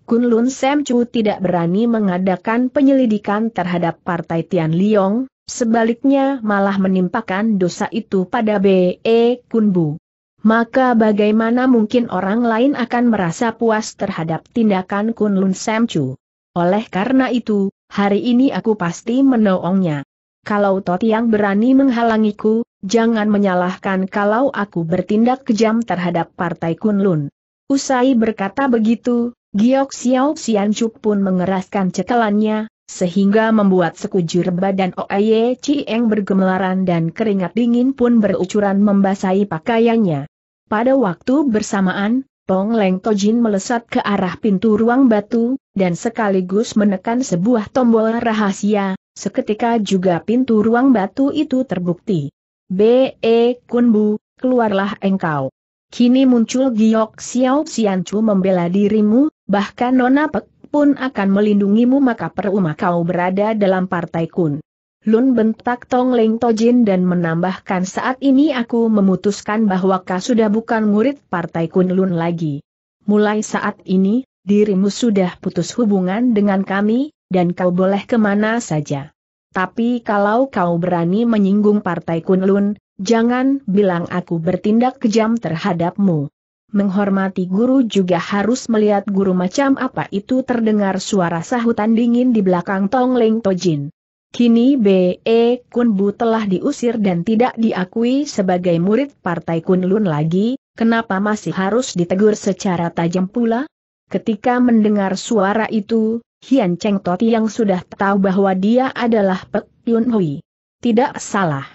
Kunlun Sam Chu tidak berani mengadakan penyelidikan terhadap Partai Tian Liong, sebaliknya malah menimpakan dosa itu pada B.E. Kunbu. Maka bagaimana mungkin orang lain akan merasa puas terhadap tindakan Kunlun Sam Chu? Oleh karena itu, hari ini aku pasti menolongnya. Kalau Tot yang berani menghalangiku, jangan menyalahkan kalau aku bertindak kejam terhadap Partai Kunlun. Usai berkata begitu, Giok Xiao Xianchuk pun mengeraskan cekalannya, sehingga membuat sekujur badan Oye Chieng bergemelaran dan keringat dingin pun berucuran membasahi pakaiannya. Pada waktu bersamaan, Tong Leng Tojin melesat ke arah pintu ruang batu, dan sekaligus menekan sebuah tombol rahasia, seketika juga pintu ruang batu itu terbukti. B.E. Kunbu, keluarlah engkau. Kini muncul Giok Xiao Xianchu membela dirimu, Bahkan Nona Pek pun akan melindungimu maka peruma kau berada dalam partai kun. Lun bentak Tong Leng Tojin dan menambahkan saat ini aku memutuskan bahwa kau sudah bukan murid partai kun Lun lagi. Mulai saat ini, dirimu sudah putus hubungan dengan kami, dan kau boleh kemana saja. Tapi kalau kau berani menyinggung partai Kun Lun, jangan bilang aku bertindak kejam terhadapmu. Menghormati guru juga harus melihat guru macam apa itu terdengar suara sahutan dingin di belakang Tong Leng Tojin. Kini B.E. E Kun Bu telah diusir dan tidak diakui sebagai murid Partai Kun Lun lagi, kenapa masih harus ditegur secara tajam pula? Ketika mendengar suara itu, Hian Cheng Toti yang sudah tahu bahwa dia adalah Pek Yun Hui. Tidak salah.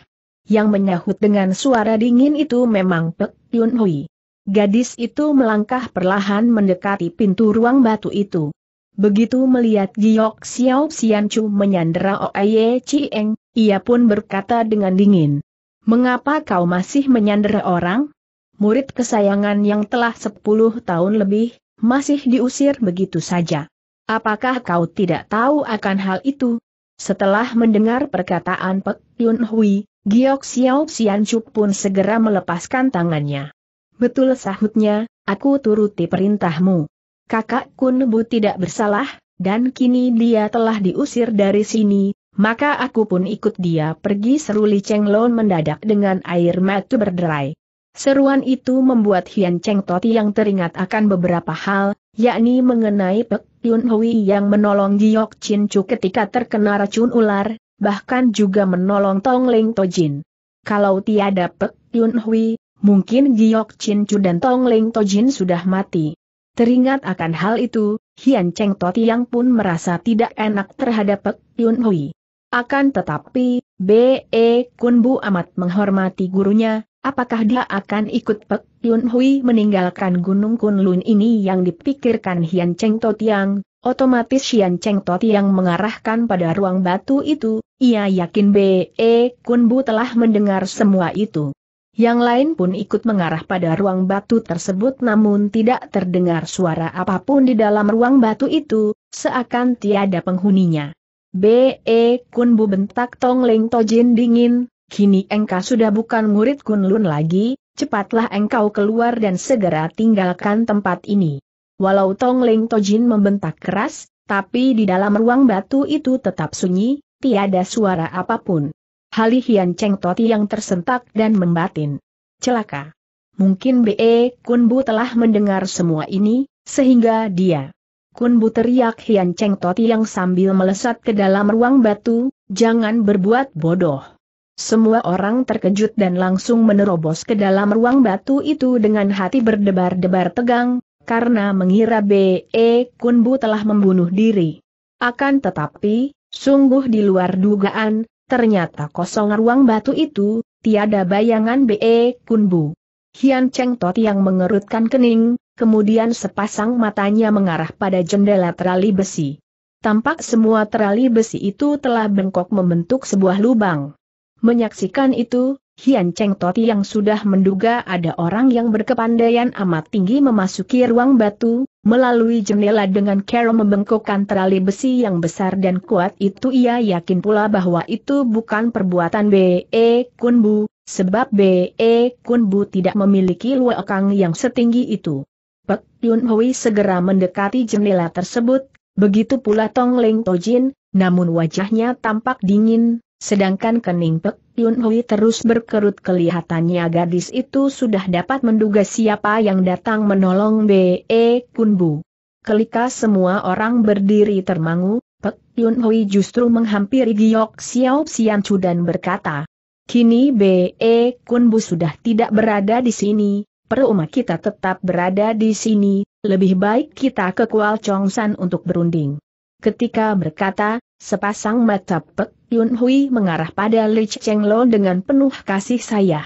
Yang menyahut dengan suara dingin itu memang Pek Yun Hui. Gadis itu melangkah perlahan mendekati pintu ruang batu itu. Begitu melihat Giok Xiao Xianchu menyandera Oye Chieng, ia pun berkata dengan dingin. Mengapa kau masih menyandera orang? Murid kesayangan yang telah sepuluh tahun lebih, masih diusir begitu saja. Apakah kau tidak tahu akan hal itu? Setelah mendengar perkataan Pek Yun Hui, Giok Xiao Xianchu pun segera melepaskan tangannya. Betul sahutnya, aku turuti perintahmu. Kakak Kunbu tidak bersalah, dan kini dia telah diusir dari sini, maka aku pun ikut dia pergi seru Li Cheng Lon mendadak dengan air mata berderai. Seruan itu membuat Hian Cheng Toti yang teringat akan beberapa hal, yakni mengenai Pek Yun Hui yang menolong Giok Chin Chu ketika terkena racun ular, bahkan juga menolong Tong Leng Tojin. Kalau tiada Pek Yun Hui, mungkin Giok Chin Chu dan Tong Leng Tojin sudah mati. Teringat akan hal itu, Hian Cheng Totiang pun merasa tidak enak terhadap Pek Yun Hui. Akan tetapi, B.E. E Kun Bu amat menghormati gurunya, apakah dia akan ikut Pek Yun Hui meninggalkan Gunung Kunlun ini yang dipikirkan Hian Cheng Totiang, otomatis Hian Cheng Totiang mengarahkan pada ruang batu itu, ia yakin B.E. E Kun Bu telah mendengar semua itu. Yang lain pun ikut mengarah pada ruang batu tersebut namun tidak terdengar suara apapun di dalam ruang batu itu, seakan tiada penghuninya. B.E. Kun Bu bentak Tong Leng Tojin dingin, kini engkau sudah bukan murid Kun Lun lagi, cepatlah engkau keluar dan segera tinggalkan tempat ini. Walau Tong Leng Tojin membentak keras, tapi di dalam ruang batu itu tetap sunyi, tiada suara apapun. Hali Hian Cheng Toti yang tersentak dan membatin. Celaka. Mungkin B.E. Kunbu telah mendengar semua ini, sehingga dia. Kunbu teriak Hian Cheng Toti yang sambil melesat ke dalam ruang batu, jangan berbuat bodoh. Semua orang terkejut dan langsung menerobos ke dalam ruang batu itu dengan hati berdebar-debar tegang, karena mengira B.E. Kunbu telah membunuh diri. Akan tetapi, sungguh di luar dugaan, Ternyata kosong ruang batu itu, tiada bayangan B.E. Kunbu. Hian Cheng Tot yang mengerutkan kening, kemudian sepasang matanya mengarah pada jendela terali besi. Tampak semua terali besi itu telah bengkok membentuk sebuah lubang. Menyaksikan itu, Hian Cheng Toti yang sudah menduga ada orang yang berkepandaian amat tinggi memasuki ruang batu, melalui jendela dengan kero membengkokkan terali besi yang besar dan kuat itu ia yakin pula bahwa itu bukan perbuatan B.E. Kun Bu sebab B.E. Kun Bu tidak memiliki luokang yang setinggi itu. Pek Yun Hui segera mendekati jendela tersebut, begitu pula Tong Leng Tojin, namun wajahnya tampak dingin, Sedangkan kening Pek Yun Hui terus berkerut kelihatannya gadis itu sudah dapat menduga siapa yang datang menolong B.E. Kunbu. Kelika semua orang berdiri termangu, Pek Yun Hui justru menghampiri Giok Xiao Xian Chu dan berkata, Kini B.E. Kunbu sudah tidak berada di sini, perumah kita tetap berada di sini, lebih baik kita ke Kual Chong untuk berunding. Ketika berkata, sepasang mata Pek Yun Hui mengarah pada Li Cheng Lo dengan penuh kasih sayang.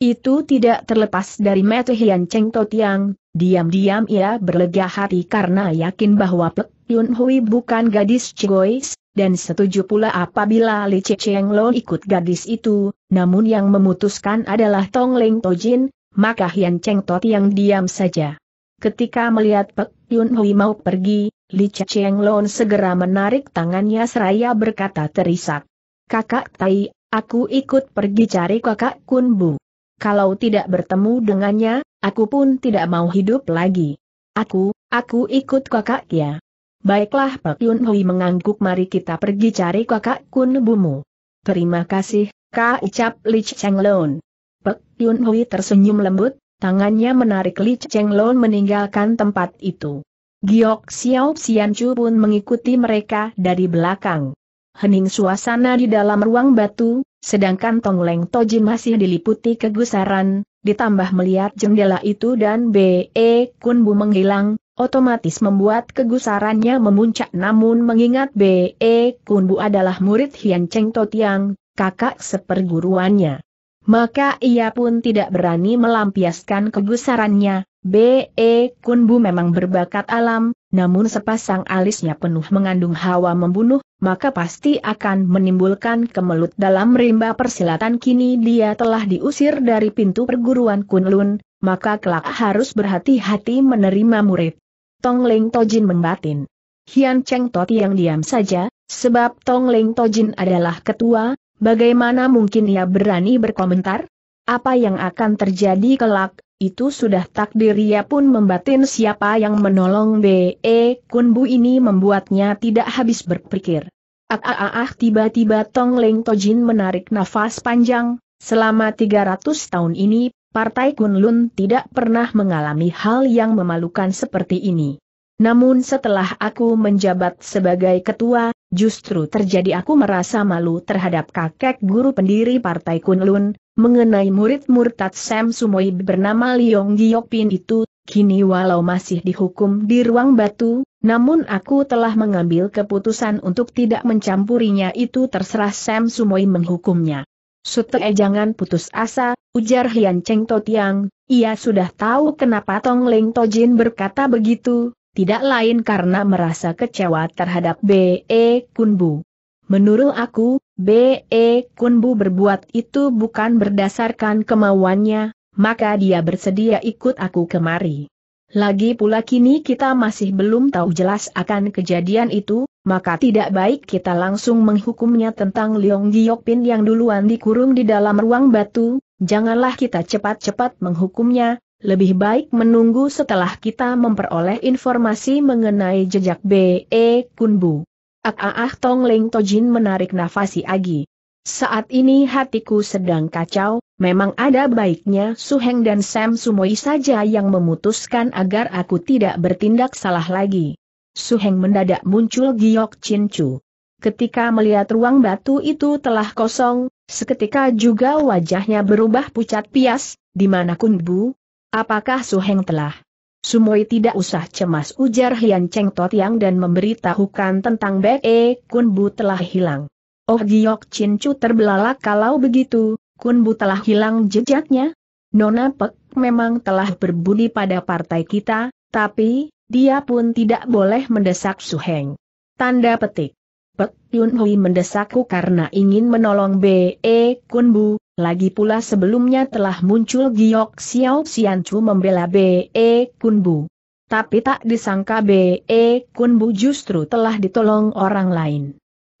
Itu tidak terlepas dari mata Hian Cheng To Tiang, diam-diam ia berlega hati karena yakin bahwa Pek Yun Hui bukan gadis cegois dan setuju pula apabila Li Cheng Lo ikut gadis itu, namun yang memutuskan adalah Tong Leng Tojin, maka Hian Cheng To Tiang diam saja. Ketika melihat Pek Yun Hui mau pergi, Li Cheng Lon segera menarik tangannya seraya berkata terisak. Kakak Tai, aku ikut pergi cari kakak Kun Bu. Kalau tidak bertemu dengannya, aku pun tidak mau hidup lagi. Aku, aku ikut kakak ya. Baiklah Pak Yun Hui mengangguk mari kita pergi cari kakak Kun Bumu. Terima kasih, Kak ucap Li Cheng Lon. Pak Yun Hui tersenyum lembut, tangannya menarik Li Cheng Lon meninggalkan tempat itu. Giok Xiao Xianchu pun mengikuti mereka dari belakang. Hening suasana di dalam ruang batu, sedangkan Tong Leng Toji masih diliputi kegusaran, ditambah melihat jendela itu dan B.E. Kunbu menghilang, otomatis membuat kegusarannya memuncak namun mengingat B.E. Kunbu adalah murid Hian Cheng Totiang, kakak seperguruannya. Maka ia pun tidak berani melampiaskan kegusarannya, B.E. Kunbu memang berbakat alam, namun sepasang alisnya penuh mengandung hawa membunuh, maka pasti akan menimbulkan kemelut dalam rimba persilatan kini dia telah diusir dari pintu perguruan Kunlun, maka kelak harus berhati-hati menerima murid. Tong Leng Tojin membatin. Hian Cheng Toti yang diam saja, sebab Tong Leng Tojin adalah ketua, bagaimana mungkin ia berani berkomentar? Apa yang akan terjadi kelak, itu sudah takdir ia pun membatin siapa yang menolong B.E. E. Kunbu ini membuatnya tidak habis berpikir. Ah ah, ah ah tiba-tiba Tong Leng Tojin menarik nafas panjang, selama 300 tahun ini, Partai Kunlun tidak pernah mengalami hal yang memalukan seperti ini. Namun setelah aku menjabat sebagai ketua, justru terjadi aku merasa malu terhadap kakek guru pendiri Partai Kunlun, Mengenai murid murtad Sam Sumoi bernama Liong Giokpin itu, kini walau masih dihukum di ruang batu, namun aku telah mengambil keputusan untuk tidak mencampurinya itu terserah Sam Sumoi menghukumnya. Sute jangan putus asa, ujar Hian Cheng Totiang, ia sudah tahu kenapa Tong Leng Tojin berkata begitu, tidak lain karena merasa kecewa terhadap B.E. Kunbu. Menurut aku, B.E. Kunbu berbuat itu bukan berdasarkan kemauannya, maka dia bersedia ikut aku kemari. Lagi pula kini kita masih belum tahu jelas akan kejadian itu, maka tidak baik kita langsung menghukumnya tentang Leong Giokpin yang duluan dikurung di dalam ruang batu, janganlah kita cepat-cepat menghukumnya, lebih baik menunggu setelah kita memperoleh informasi mengenai jejak B.E. Kunbu. Ah, ah Tong Leng Tojin menarik nafasi Agi. Saat ini hatiku sedang kacau, memang ada baiknya Su Heng dan Sam Sumoi saja yang memutuskan agar aku tidak bertindak salah lagi. Su Heng mendadak muncul Giok Chin Chu. Ketika melihat ruang batu itu telah kosong, seketika juga wajahnya berubah pucat pias, di mana Kun Bu? Apakah Su Heng telah Sumoi tidak usah cemas ujar Hian Cheng Yang dan memberitahukan tentang Be E Kun Bu telah hilang. Oh Giok Chin Chu terbelalak kalau begitu, Kun Bu telah hilang jejaknya. Nona Pek memang telah berbudi pada partai kita, tapi, dia pun tidak boleh mendesak Su Heng. Tanda petik. Pek Yun Hui mendesakku karena ingin menolong B.E. E, Kun Bu, lagi pula sebelumnya telah muncul Giok Xiao Xianchu membela B.E. Kunbu. Tapi tak disangka B.E. Kunbu justru telah ditolong orang lain.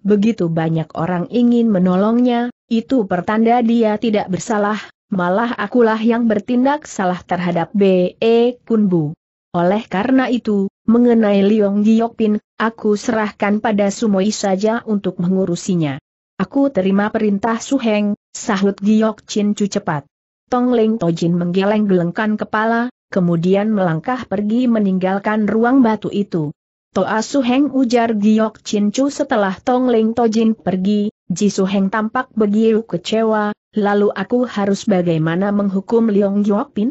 Begitu banyak orang ingin menolongnya, itu pertanda dia tidak bersalah, malah akulah yang bertindak salah terhadap B.E. Kunbu. Oleh karena itu, mengenai Liong Giokpin, aku serahkan pada Sumoi saja untuk mengurusinya. Aku terima perintah Suheng, Sahut Giok Chin Cu cepat. Tong Leng Tojin menggeleng-gelengkan kepala, kemudian melangkah pergi meninggalkan ruang batu itu. Toa Heng ujar Giok Chin Cu setelah Tong Leng Tojin pergi, Ji Heng tampak begitu kecewa, lalu aku harus bagaimana menghukum Leong Giok Pin?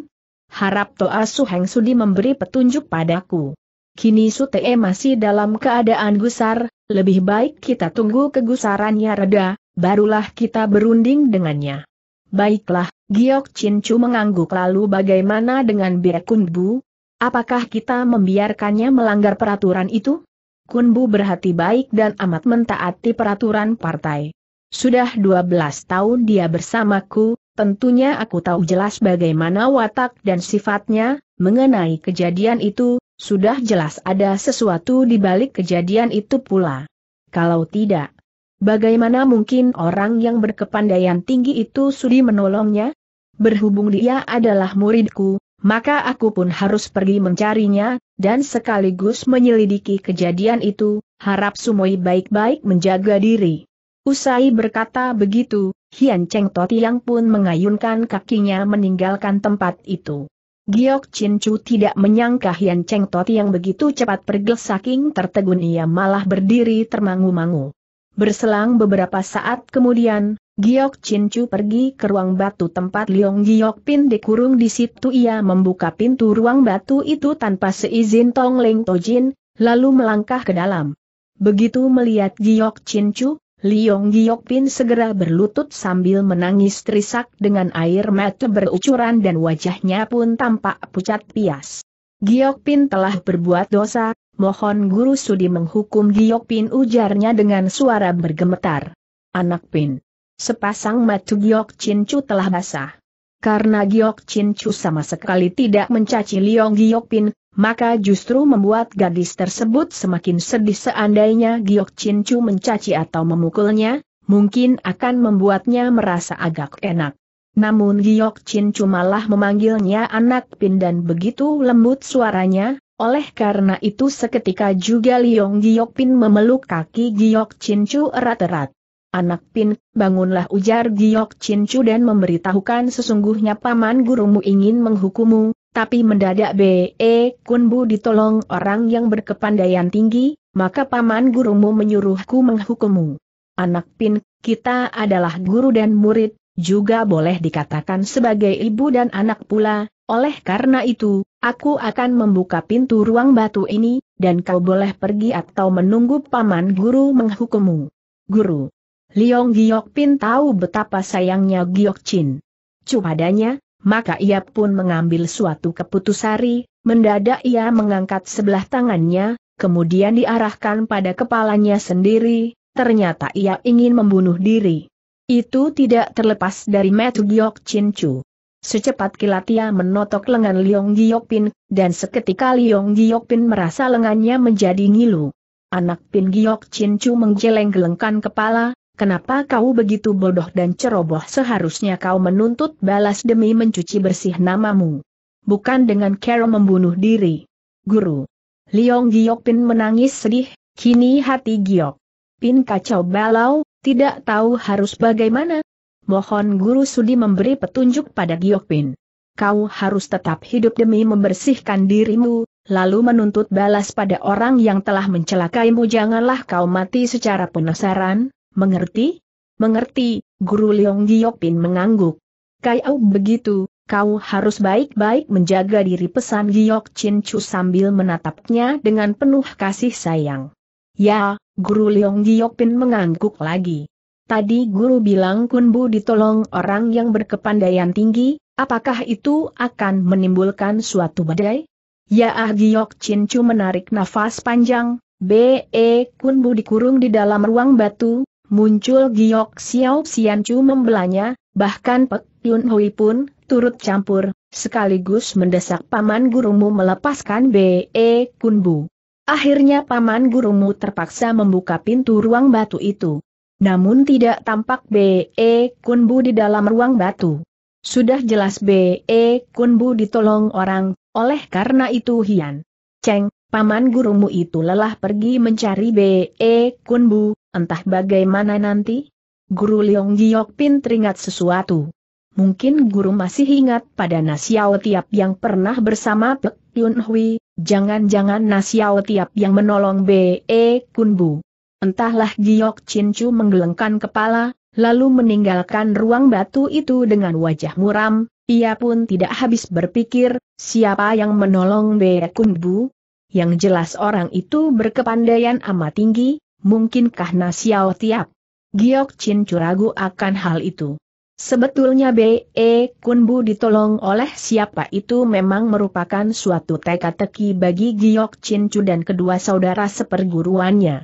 Harap Toa Heng sudi memberi petunjuk padaku. Kini Sutee masih dalam keadaan gusar, lebih baik kita tunggu kegusarannya reda, barulah kita berunding dengannya. Baiklah, Giok Chin Chu mengangguk lalu bagaimana dengan Bia Kun Bu? Apakah kita membiarkannya melanggar peraturan itu? Kun Bu berhati baik dan amat mentaati peraturan partai. Sudah 12 tahun dia bersamaku, tentunya aku tahu jelas bagaimana watak dan sifatnya, mengenai kejadian itu, sudah jelas ada sesuatu di balik kejadian itu pula. Kalau tidak, Bagaimana mungkin orang yang berkepandaian tinggi itu sudi menolongnya? Berhubung dia adalah muridku, maka aku pun harus pergi mencarinya, dan sekaligus menyelidiki kejadian itu, harap Sumoi baik-baik menjaga diri. Usai berkata begitu, Hian Cheng Totiang pun mengayunkan kakinya meninggalkan tempat itu. Giok Chin Chu tidak menyangka Hian Cheng Totiang begitu cepat pergi saking tertegun ia malah berdiri termangu-mangu. Berselang beberapa saat kemudian, Giok Chin Chu pergi ke ruang batu tempat Liong Giok Pin dikurung di situ ia membuka pintu ruang batu itu tanpa seizin Tong Leng Tojin, lalu melangkah ke dalam. Begitu melihat Giok Chin Chu, Liong Giok Pin segera berlutut sambil menangis terisak dengan air mata berucuran dan wajahnya pun tampak pucat pias. Giok Pin telah berbuat dosa, mohon guru sudi menghukum Giok Pin ujarnya dengan suara bergemetar. Anak Pin. Sepasang matu Giok Chin Chu telah basah. Karena Giok Chin Chu sama sekali tidak mencaci Liong Giok Pin, maka justru membuat gadis tersebut semakin sedih seandainya Giok Chin Chu mencaci atau memukulnya, mungkin akan membuatnya merasa agak enak. Namun Giok Chin Chu malah memanggilnya anak Pin dan begitu lembut suaranya, oleh karena itu seketika juga Liong Giok Pin memeluk kaki Giok Chin Chu erat-erat. Anak Pin, bangunlah ujar Giok Chin Chu dan memberitahukan sesungguhnya paman gurumu ingin menghukummu, tapi mendadak B.E. kun Bu, ditolong orang yang berkepandaian tinggi, maka paman gurumu menyuruhku menghukummu. Anak Pin, kita adalah guru dan murid, juga boleh dikatakan sebagai ibu dan anak pula, oleh karena itu, Aku akan membuka pintu ruang batu ini, dan kau boleh pergi atau menunggu paman guru menghukummu. Guru. Liong Giok Pin tahu betapa sayangnya Giok Chin. Cupadanya, maka ia pun mengambil suatu keputusari, mendadak ia mengangkat sebelah tangannya, kemudian diarahkan pada kepalanya sendiri, ternyata ia ingin membunuh diri. Itu tidak terlepas dari Metu Giok Chin Chu. Secepat kilat ia menotok lengan Liong Pin dan seketika Liong Pin merasa lengannya menjadi ngilu. Anak Pin Giok Chin Chu menggeleng-gelengkan kepala, kenapa kau begitu bodoh dan ceroboh seharusnya kau menuntut balas demi mencuci bersih namamu. Bukan dengan cara membunuh diri. Guru. Liong Pin menangis sedih, kini hati Giok. Pin kacau balau, tidak tahu harus bagaimana, mohon Guru Sudi memberi petunjuk pada Giokpin. Kau harus tetap hidup demi membersihkan dirimu, lalu menuntut balas pada orang yang telah mencelakaimu. Janganlah kau mati secara penasaran, mengerti? Mengerti, Guru Leong Giokpin mengangguk. Kau begitu, kau harus baik-baik menjaga diri pesan Giok Chin Chu sambil menatapnya dengan penuh kasih sayang. Ya, Guru Leong Giokpin mengangguk lagi. Tadi guru bilang Kunbu ditolong orang yang berkepandaian tinggi, apakah itu akan menimbulkan suatu badai? Ya Ah Giok Cincu menarik nafas panjang, B.E. Kunbu dikurung di dalam ruang batu, muncul Giok Xiao Xian membelanya, bahkan Pek Yun Hui pun turut campur, sekaligus mendesak paman gurumu melepaskan B.E. Kunbu. Akhirnya paman gurumu terpaksa membuka pintu ruang batu itu. Namun tidak tampak B.E. Kunbu di dalam ruang batu. Sudah jelas B.E. Kunbu ditolong orang, oleh karena itu Hian. Ceng, paman gurumu itu lelah pergi mencari B.E. Kunbu, entah bagaimana nanti. Guru Leong Giok Pin teringat sesuatu. Mungkin guru masih ingat pada Nasiao Tiap yang pernah bersama Pek Yun Hui, jangan-jangan Nasiao Tiap yang menolong B.E. Kunbu. Entahlah Giok Chincu menggelengkan kepala, lalu meninggalkan ruang batu itu dengan wajah muram, ia pun tidak habis berpikir, siapa yang menolong Be Kunbu? Yang jelas orang itu berkepandaian amat tinggi, mungkinkah Nasiao Tiap? Giok Chincu ragu akan hal itu. Sebetulnya B.E. Kunbu ditolong oleh siapa itu memang merupakan suatu teka-teki bagi Giok Chincu dan kedua saudara seperguruannya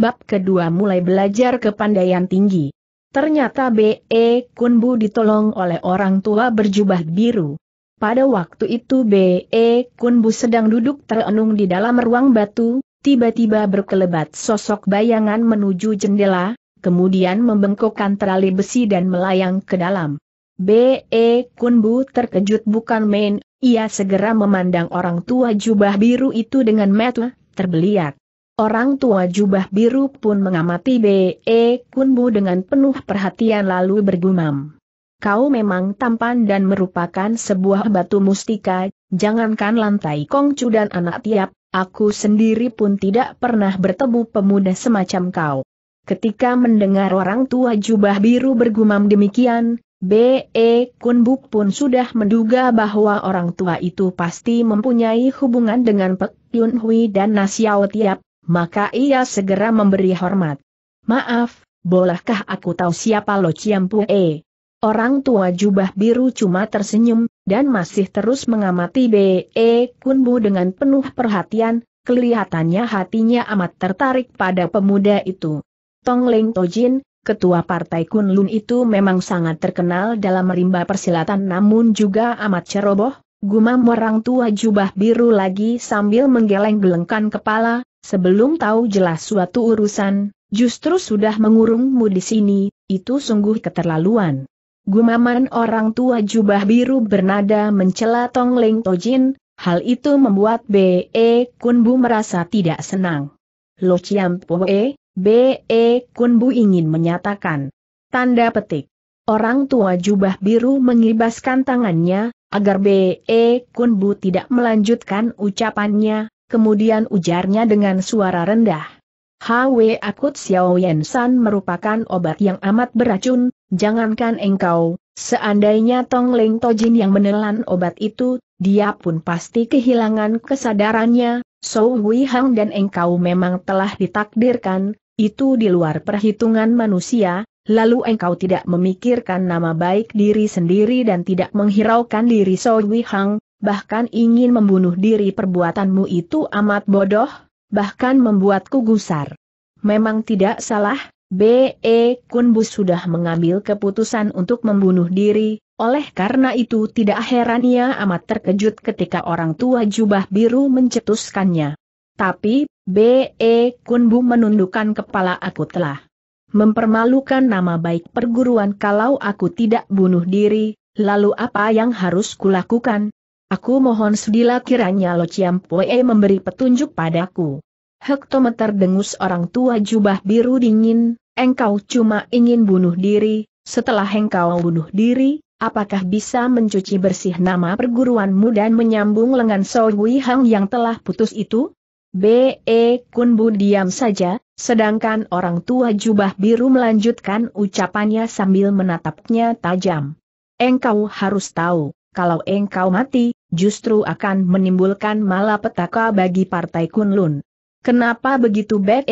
bab kedua mulai belajar kepandaian tinggi. Ternyata B.E. Kunbu ditolong oleh orang tua berjubah biru. Pada waktu itu B.E. Kunbu sedang duduk terenung di dalam ruang batu, tiba-tiba berkelebat sosok bayangan menuju jendela, kemudian membengkokkan terali besi dan melayang ke dalam. B.E. Kunbu terkejut bukan main, ia segera memandang orang tua jubah biru itu dengan metu, terbeliak. Orang tua jubah biru pun mengamati B.E. E Kunbu dengan penuh perhatian lalu bergumam. Kau memang tampan dan merupakan sebuah batu mustika, jangankan lantai Kongcu dan anak tiap, aku sendiri pun tidak pernah bertemu pemuda semacam kau. Ketika mendengar orang tua jubah biru bergumam demikian, B.E. E Kunbu pun sudah menduga bahwa orang tua itu pasti mempunyai hubungan dengan Pek Yun Hui dan Nasiao Tiap, maka ia segera memberi hormat. Maaf, bolehkah aku tahu siapa Lo Ciampue? Orang tua jubah biru cuma tersenyum, dan masih terus mengamati B.E. Kunbu dengan penuh perhatian, kelihatannya hatinya amat tertarik pada pemuda itu. Tong Leng Tojin, ketua partai Kunlun itu memang sangat terkenal dalam rimba persilatan namun juga amat ceroboh, gumam orang tua jubah biru lagi sambil menggeleng-gelengkan kepala, Sebelum tahu jelas suatu urusan, justru sudah mengurungmu di sini, itu sungguh keterlaluan. Gumaman orang tua jubah biru bernada mencela Tong Leng Tojin, hal itu membuat B.E. E Kunbu merasa tidak senang. Lo Chiam Poe, B.E. E Kunbu ingin menyatakan. Tanda petik. Orang tua jubah biru mengibaskan tangannya, agar B.E. E Kunbu tidak melanjutkan ucapannya, kemudian ujarnya dengan suara rendah. Hw akut Xiao Yan San merupakan obat yang amat beracun, jangankan engkau, seandainya Tong Leng Tojin yang menelan obat itu, dia pun pasti kehilangan kesadarannya, So Hui Hang dan engkau memang telah ditakdirkan, itu di luar perhitungan manusia, lalu engkau tidak memikirkan nama baik diri sendiri dan tidak menghiraukan diri So Hui Hang, bahkan ingin membunuh diri perbuatanmu itu amat bodoh, bahkan membuatku gusar. Memang tidak salah, B.E. Kunbu sudah mengambil keputusan untuk membunuh diri, oleh karena itu tidak heran ia amat terkejut ketika orang tua jubah biru mencetuskannya. Tapi, B.E. Kunbu menundukkan kepala aku telah mempermalukan nama baik perguruan kalau aku tidak bunuh diri, lalu apa yang harus kulakukan? Aku mohon sedila kiranya Lo Chiam Pue memberi petunjuk padaku. Hektometer dengus orang tua jubah biru dingin, engkau cuma ingin bunuh diri, setelah engkau bunuh diri, apakah bisa mencuci bersih nama perguruanmu dan menyambung lengan So Hui Hang yang telah putus itu? B.E. Kun Bu diam saja, sedangkan orang tua jubah biru melanjutkan ucapannya sambil menatapnya tajam. Engkau harus tahu, kalau engkau mati, justru akan menimbulkan malapetaka bagi Partai Kunlun. Kenapa begitu Be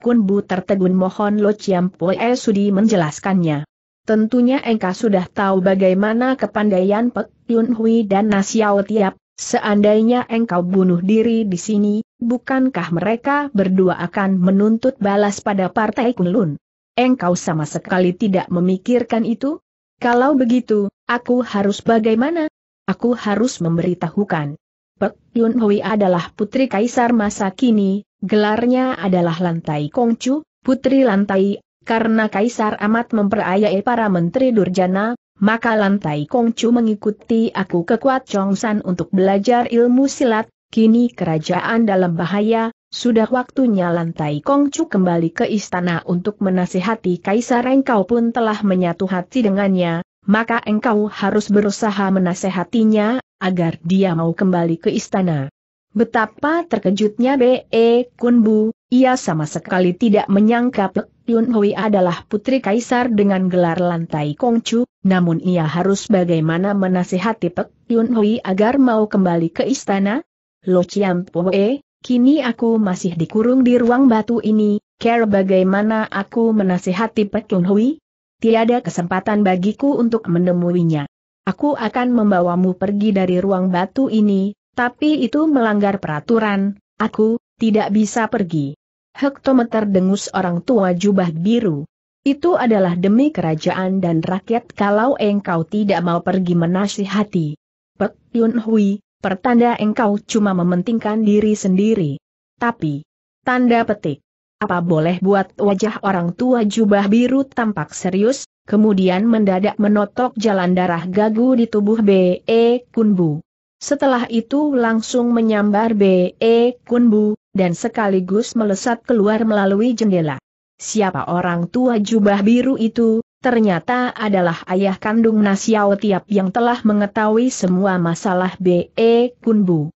Kunbu tertegun mohon Lo Chiam Sudi menjelaskannya. Tentunya engkau sudah tahu bagaimana kepandaian Pek Yun Hui dan Nasiao Tiap, seandainya engkau bunuh diri di sini, bukankah mereka berdua akan menuntut balas pada Partai Kunlun? Engkau sama sekali tidak memikirkan itu? Kalau begitu, aku harus bagaimana? Aku harus memberitahukan. Pek Yun Hui adalah putri kaisar masa kini, gelarnya adalah Lantai Kongcu, putri Lantai, karena kaisar amat memperayai para menteri Durjana, maka Lantai Kongcu mengikuti aku ke Kuat Chongsan untuk belajar ilmu silat, kini kerajaan dalam bahaya, sudah waktunya Lantai Kongcu kembali ke istana untuk menasihati kaisar engkau pun telah menyatu hati dengannya, maka engkau harus berusaha menasehatinya, agar dia mau kembali ke istana. Betapa terkejutnya B.E. E Kunbu, ia sama sekali tidak menyangka Pek Yun Hui adalah putri kaisar dengan gelar lantai Kongcu, namun ia harus bagaimana menasehati Pek Yun Hui agar mau kembali ke istana? Lo Chiam Poe, kini aku masih dikurung di ruang batu ini, care bagaimana aku menasehati Pek Yun Hui? tiada kesempatan bagiku untuk menemuinya. Aku akan membawamu pergi dari ruang batu ini, tapi itu melanggar peraturan, aku, tidak bisa pergi. Hektometer dengus orang tua jubah biru. Itu adalah demi kerajaan dan rakyat kalau engkau tidak mau pergi menasihati. Pek Yun Hui, pertanda engkau cuma mementingkan diri sendiri. Tapi, tanda petik apa boleh buat wajah orang tua jubah biru tampak serius, kemudian mendadak menotok jalan darah gagu di tubuh B.E. Kunbu. Setelah itu langsung menyambar B.E. Kunbu, dan sekaligus melesat keluar melalui jendela. Siapa orang tua jubah biru itu, ternyata adalah ayah kandung Nasiao Tiap yang telah mengetahui semua masalah B.E. Kunbu.